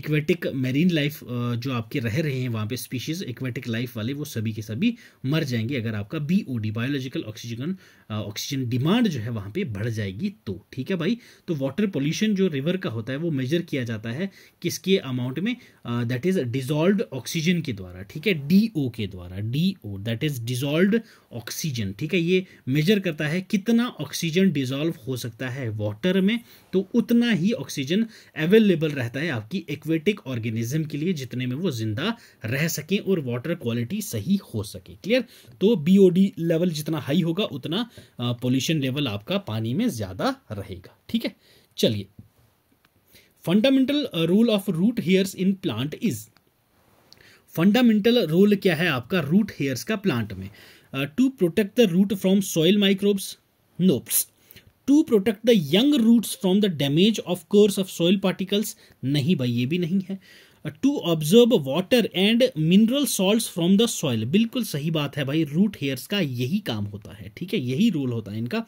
इक्वेटिक मेरीन लाइफ जो आपके रह रहे हैं वहाँ पे स्पीशीज इक्वेटिक लाइफ वाले वो सभी के सभी मर जाएंगे अगर आपका B O D biological oxygen oxygen demand जो है वहाँ पे बढ़ जाएगी तो ठीक है भाई तो वाटर पोल्यूशन जो रिवर का होता है वो मेजर किया जाता है किसके अमाउंट में दैट इज डिजोल्व ऑक्सीजन के द्वारा ठीक है डी ओ के द्वारा D O that is dissolve oxygen ठीक है ये मेजर करता है कितना ऑक्सीजन डिजोल्व हो सकता है वाटर में तो उतना ही ऑक्सीजन अवेलेबल रहता है आपकी एक्वेटिक ऑर्गेनिज्म के लिए जितने में वो जिंदा रह सके और वाटर क्वालिटी सही हो सके क्लियर तो बी लेवल जितना हाई होगा उतना पोल्यूशन uh, लेवल आपका पानी में ज़्यादा रहेगा ठीक है चलिए fundamental role of root hairs in plant is fundamental role क्या है आपका रूट हेयर्स का प्लांट में to protect the root from soil microbes nopes to protect the young roots from the damage of coarse of soil particles नहीं भाई ये भी नहीं है to observe water and mineral salt from the soil बिल्कुल सही बात है भाई रूट हेयर्स का यही काम होता है ठीक है यही रोल होता है इनका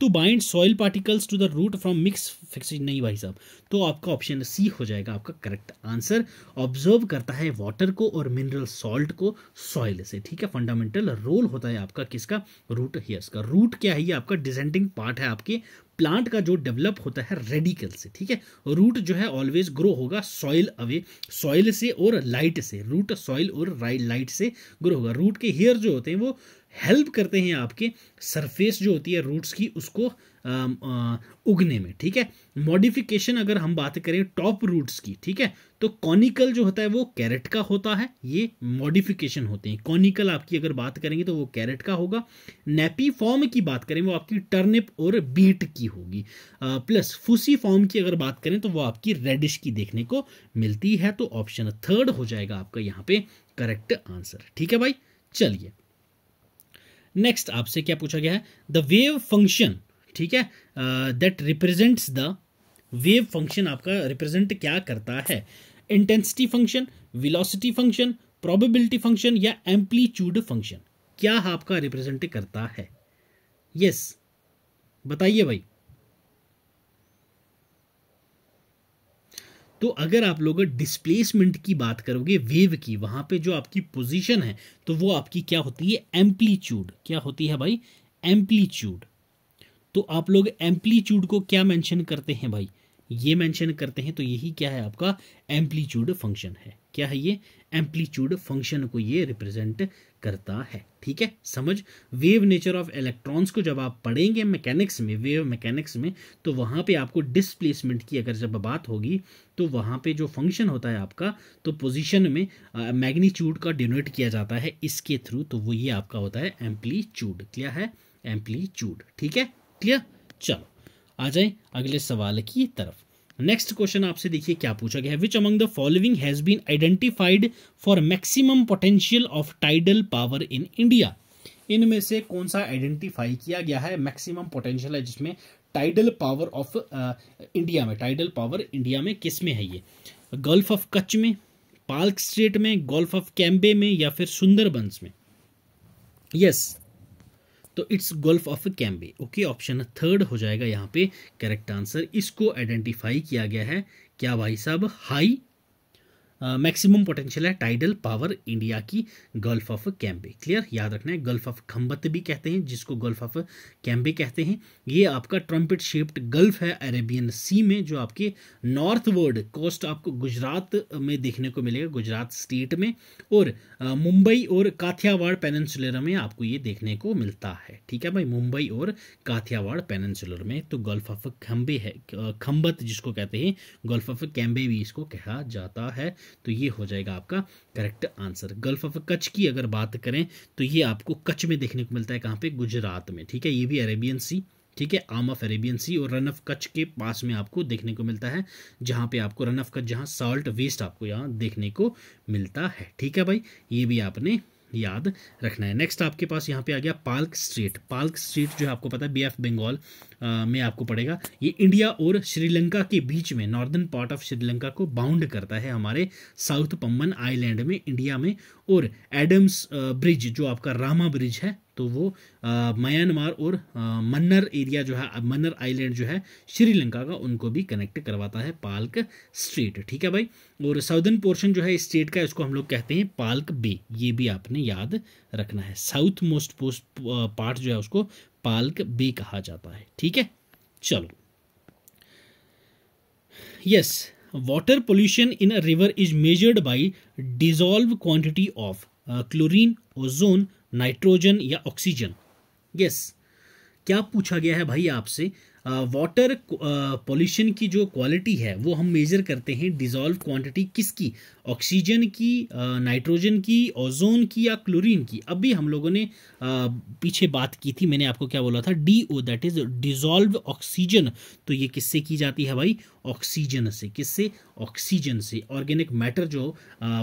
to bind soil particles to the root from मिक्स फिक्सिज नहीं भाई साहब तो आपका ऑप्शन सी हो जाएगा आपका करेक्ट आंसर ऑब्जर्व करता है वाटर को और मिनरल सॉल्ट को सॉइल से ठीक है फंडामेंटल रोल होता है आपका किसका रूट हेयर्स का रूट क्या है ये आपका डिजेंडिंग पार्ट है आपके प्लांट का जो डेवलप होता है रेडिकल से ठीक है रूट जो है ऑलवेज ग्रो होगा सॉइल अवे सॉइल से और लाइट से रूट सॉइल और लाइट से ग्रो होगा रूट के हेयर जो होते हैं वो हेल्प करते हैं आपके सरफेस जो होती है रूट्स की उसको उगने में ठीक है मॉडिफिकेशन अगर हम बात करें टॉप रूट्स की ठीक है तो कॉनिकल जो होता है वो कैरेट का होता है ये मॉडिफिकेशन होते हैं कॉनिकल आपकी अगर बात करेंगे तो वो कैरेट का होगा नेपी फॉर्म की बात करें वो आपकी टर्निप और बीट की होगी प्लस फूसी फॉर्म की अगर बात करें तो वो आपकी रेडिश की देखने को मिलती है तो ऑप्शन थर्ड हो जाएगा आपका यहाँ पे करेक्ट आंसर ठीक है भाई चलिए नेक्स्ट आपसे क्या पूछा गया है द वेव फंक्शन ठीक है that represents the wave function आपका रिप्रेजेंट क्या करता है intensity function velocity function probability function या एम्पलीट्यूड फंक्शन क्या आपका रिप्रेजेंट करता है यस yes. बताइए भाई तो अगर आप लोग डिस्प्लेसमेंट की बात करोगे वेव की वहां पे जो आपकी पोजीशन है तो वो आपकी क्या होती है एम्पलीट्यूड क्या होती है भाई एम्पलीट्यूड तो आप लोग एम्पलीट्यूड को क्या मेंशन करते हैं भाई ये मेंशन करते हैं तो यही क्या है आपका एम्पलीट्यूड फंक्शन है क्या है ये एम्पलीट्यूड फंक्शन को ये रिप्रेजेंट करता है ठीक है समझ वेव नेचर ऑफ इलेक्ट्रॉन्स को जब आप पढ़ेंगे मैकेनिक्स में वेव मैकेनिक्स में तो वहाँ पे आपको डिस्प्लेसमेंट की अगर जब बात होगी तो वहाँ पे जो फंक्शन होता है आपका तो पोजीशन में मैग्नीट्यूड का डिनोट किया जाता है इसके थ्रू तो वो ये आपका होता है एम्पलीट्यूड क्या है एम्पलीट्यूड ठीक है क्लियर चलो आ जाए अगले सवाल की तरफ नेक्स्ट क्वेश्चन आपसे देखिए क्या पूछा गया है which among the following has been identified for maximum potential of tidal power in India इनमें से कौन सा आइडेंटिफाई किया गया है मैक्सिमम पोटेंशियल है जिसमें टाइडल पावर ऑफ इंडिया में टाइडल पावर इंडिया में किस में है ये गल्फ ऑफ कच्छ में पार्क स्ट्रेट में गल्फ ऑफ कैम्बे में या फिर सुंदरबंस में यस yes, तो it's gulf of Cambay okay option third हो जाएगा यहाँ पे करेक्ट आंसर इसको आइडेंटिफाई किया गया है क्या भाई साहब हाई मैक्सिमम पोटेंशियल है टाइडल पावर इंडिया की गल्फ ऑफ कैम्बे क्लियर याद रखना है गल्फ ऑफ खम्बत भी कहते हैं जिसको गल्फ ऑफ कैम्बे कहते हैं ये आपका ट्रम्पिट शेप्ड गल्फ है अरेबियन सी में जो आपके नॉर्थ वर्ड कोस्ट आपको गुजरात में देखने को मिलेगा गुजरात स्टेट में और मुंबई और काथियावाड़ पेनन्सुलर में आपको ये देखने को मिलता है ठीक है भाई मुंबई और काथियावाड़ पेनन्सुलर में तो गल्फ ऑफ खम्बे है खम्बत जिसको कहते हैं गल्फ ऑफ कैम्बे भी इसको कहा जाता है तो ये हो जाएगा आपका correct answer gulf of Kutch की अगर बात करें तो ये आपको कच्छ में देखने को मिलता है कहाँ पे गुजरात में ठीक है ये भी अरेबियन सी ठीक है आम ऑफ अरेबियन सी और रन ऑफ कच्छ के पास में आपको देखने को मिलता है जहाँ पे आपको रन ऑफ कच्छ जहाँ साल्ट वेस्ट आपको यहाँ देखने को मिलता है ठीक है भाई ये भी आपने याद रखना है नेक्स्ट आपके पास यहाँ पे आ गया पार्क स्ट्रीट पार्क स्ट्रीट जो है आपको पता है बी एफ बंगाल में आपको पड़ेगा ये इंडिया और श्रीलंका के बीच में नॉर्दर्न पार्ट ऑफ श्रीलंका को बाउंड करता है हमारे साउथ पम्बन आइलैंड में इंडिया में और एडम्स ब्रिज जो आपका रामा ब्रिज है तो वो म्यांमार और मन्नर एरिया जो है मन्नर आइलैंड जो है श्रीलंका का उनको भी कनेक्ट करवाता है पाल्क स्ट्रीट ठीक है भाई और साउदर्न पोर्शन जो है स्टेट का इसको हम लोग कहते हैं पाल्क बे ये भी आपने याद रखना है साउथ मोस्ट पोस्ट पार्ट जो है उसको पाल्क बे कहा जाता है ठीक है चलो yes water pollution in a river is measured by dissolve quantity of chlorine ozone nitrogen या ऑक्सीजन यस क्या पूछा गया है भाई आपसे वाटर पॉल्यूशन की जो क्वालिटी है वो हम मेज़र करते हैं डिज़ोल्व क्वांटिटी किसकी ऑक्सीजन की नाइट्रोजन की ओजोन की या क्लोरीन की अब भी हम लोगों ने पीछे बात की थी मैंने आपको क्या बोला था D O that is dissolve oxygen तो ये किससे की जाती है भाई ऑक्सीजन से किससे ऑक्सीजन से ऑर्गेनिक मैटर जो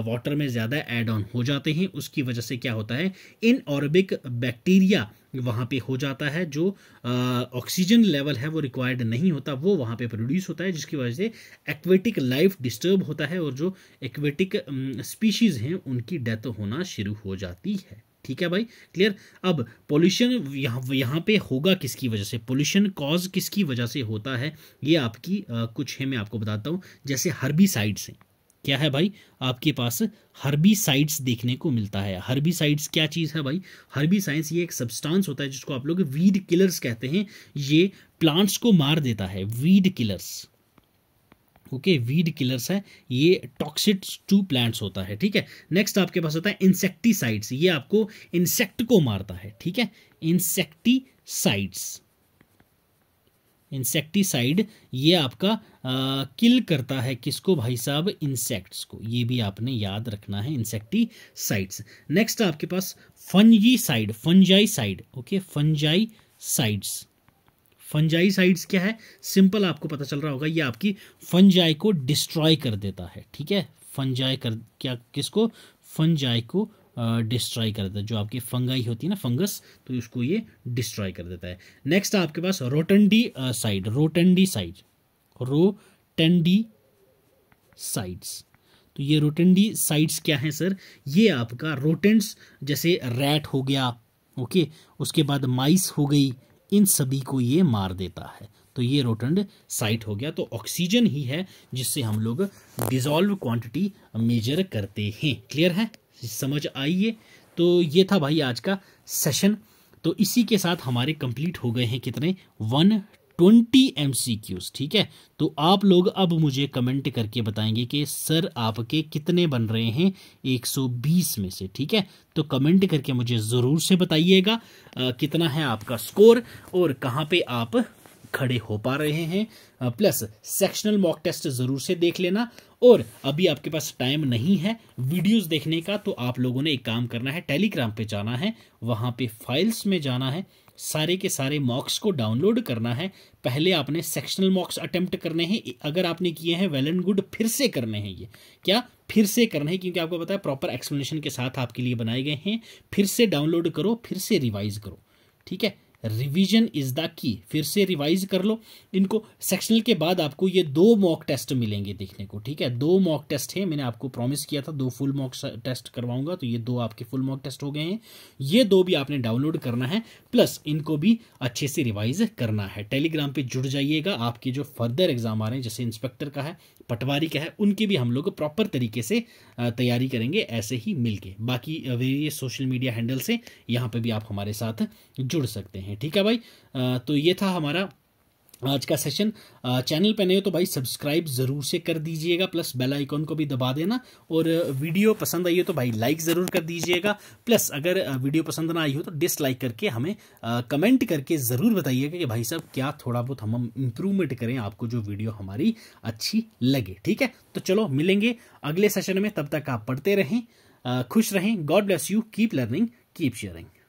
वाटर में ज़्यादा एड ऑन हो जाते हैं उसकी वजह से क्या होता है इन ऑर्बिक बैक्टीरिया वहाँ पे हो जाता है जो ऑक्सीजन लेवल है वो रिक्वायर्ड नहीं होता वो वहाँ पे प्रोड्यूस होता है जिसकी वजह से एक्वेटिक लाइफ डिस्टर्ब होता है और जो एक्वेटिक जेनेटिक स्पीशीज़ um, हैं उनकी डेथ होना शुरू हो जाती है ठीक है भाई क्लियर अब पोल्यूशन यहाँ यहाँ पे होगा किसकी वजह से पोल्यूशन कॉज किसकी वजह से होता है ये आपकी आ, कुछ है मैं आपको बताता हूँ जैसे हर्बी साइड्स हैं क्या है भाई आपके पास हर्बी साइड्स देखने को मिलता है हर्बी साइड्स क्या चीज़ है भाई हर्बी हर्बीसाइड्स ये एक सब्सटेंस होता है जिसको आप लोग वीड किलर्स कहते हैं ये प्लांट्स को मार देता है weed killers okay weed killers हैं ये टॉक्सिट्स टू प्लांट्स होता है ठीक है नेक्स्ट आपके पास होता है इंसेक्टिसाइड्स ये आपको इंसेक्ट को मारता है ठीक है इंसेक्टिसाइड्स इंसेक्टिसाइड ये आपका आ, किल करता है किसको भाई साहब इंसेक्ट्स को ये भी आपने याद रखना है इंसेक्टिसाइड्स नेक्स्ट आपके पास side fungicide okay fungicides fungicides क्या है सिंपल आपको पता चल रहा होगा ये आपकी फंजाई को डिस्ट्रॉय कर देता है ठीक है फंजाई कर क्या किसको फंजाई को डिस्ट्रॉय कर देता है जो आपकी फंगाई होती है ना फंगस तो उसको ये डिस्ट्रॉय कर देता है नेक्स्ट आपके पास rodenticide rodenticide rodenticides तो ये रोटेंडी साइड्स क्या हैं सर ये आपका रोटेंट्स जैसे रैट हो गया ओके उसके बाद माइस हो गई इन सभी को ये मार देता है तो ये रोटेंड साइट हो गया तो ऑक्सीजन ही है जिससे हम लोग डिजॉल्व क्वांटिटी मेजर करते हैं क्लियर है समझ आइए तो ये था भाई आज का सेशन तो इसी के साथ हमारे कंप्लीट हो गए हैं कितने वन ट्वेंटी एम ठीक है तो आप लोग अब मुझे कमेंट करके बताएंगे कि सर आपके कितने बन रहे हैं 120 में से ठीक है तो कमेंट करके मुझे ज़रूर से बताइएगा कितना है आपका स्कोर और कहाँ पे आप खड़े हो पा रहे हैं प्लस सेक्शनल मॉक टेस्ट ज़रूर से देख लेना और अभी आपके पास टाइम नहीं है वीडियोस देखने का तो आप लोगों ने एक काम करना है टेलीग्राम पे जाना है वहाँ पे फाइल्स में जाना है सारे के सारे मॉक्स को डाउनलोड करना है पहले आपने सेक्शनल मॉक्स अटेम्प्ट करने हैं अगर आपने किए हैं वेल एंड गुड फिर से करने हैं ये क्या फिर से करने हैं क्योंकि आपको पता है प्रॉपर एक्सप्लेनेशन के साथ आपके लिए बनाए गए हैं फिर से डाउनलोड करो फिर से रिवाइज करो ठीक है रिवीजन इज द की फिर से रिवाइज कर लो इनको सेक्शनल के बाद आपको ये दो मॉक टेस्ट मिलेंगे देखने को ठीक है दो मॉक टेस्ट है मैंने आपको प्रॉमिस किया था दो फुल मॉक टेस्ट करवाऊंगा तो ये दो आपके फुल मॉक टेस्ट हो गए हैं ये दो भी आपने डाउनलोड करना है प्लस इनको भी अच्छे से रिवाइज करना है टेलीग्राम पर जुड़ जाइएगा आपके जो फर्दर एग्जाम आ रहे हैं जैसे इंस्पेक्टर का है पटवारी का है उनकी भी हम लोग प्रॉपर तरीके से तैयारी करेंगे ऐसे ही मिलके बाकी वेरियस सोशल मीडिया हैंडल से यहाँ पे भी आप हमारे साथ जुड़ सकते हैं ठीक है भाई तो ये था हमारा आज का सेशन चैनल पे नहीं हो तो भाई सब्सक्राइब ज़रूर से कर दीजिएगा प्लस बेल आइकॉन को भी दबा देना और वीडियो पसंद आई हो तो भाई लाइक ज़रूर कर दीजिएगा प्लस अगर वीडियो पसंद ना आई हो तो डिसलाइक करके हमें कमेंट करके ज़रूर बताइएगा कि भाई साहब क्या थोड़ा बहुत हम इम्प्रूवमेंट करें आपको जो वीडियो हमारी अच्छी लगे ठीक है तो चलो मिलेंगे अगले सेशन में तब तक आप पढ़ते रहें खुश रहें God bless you keep learning keep sharing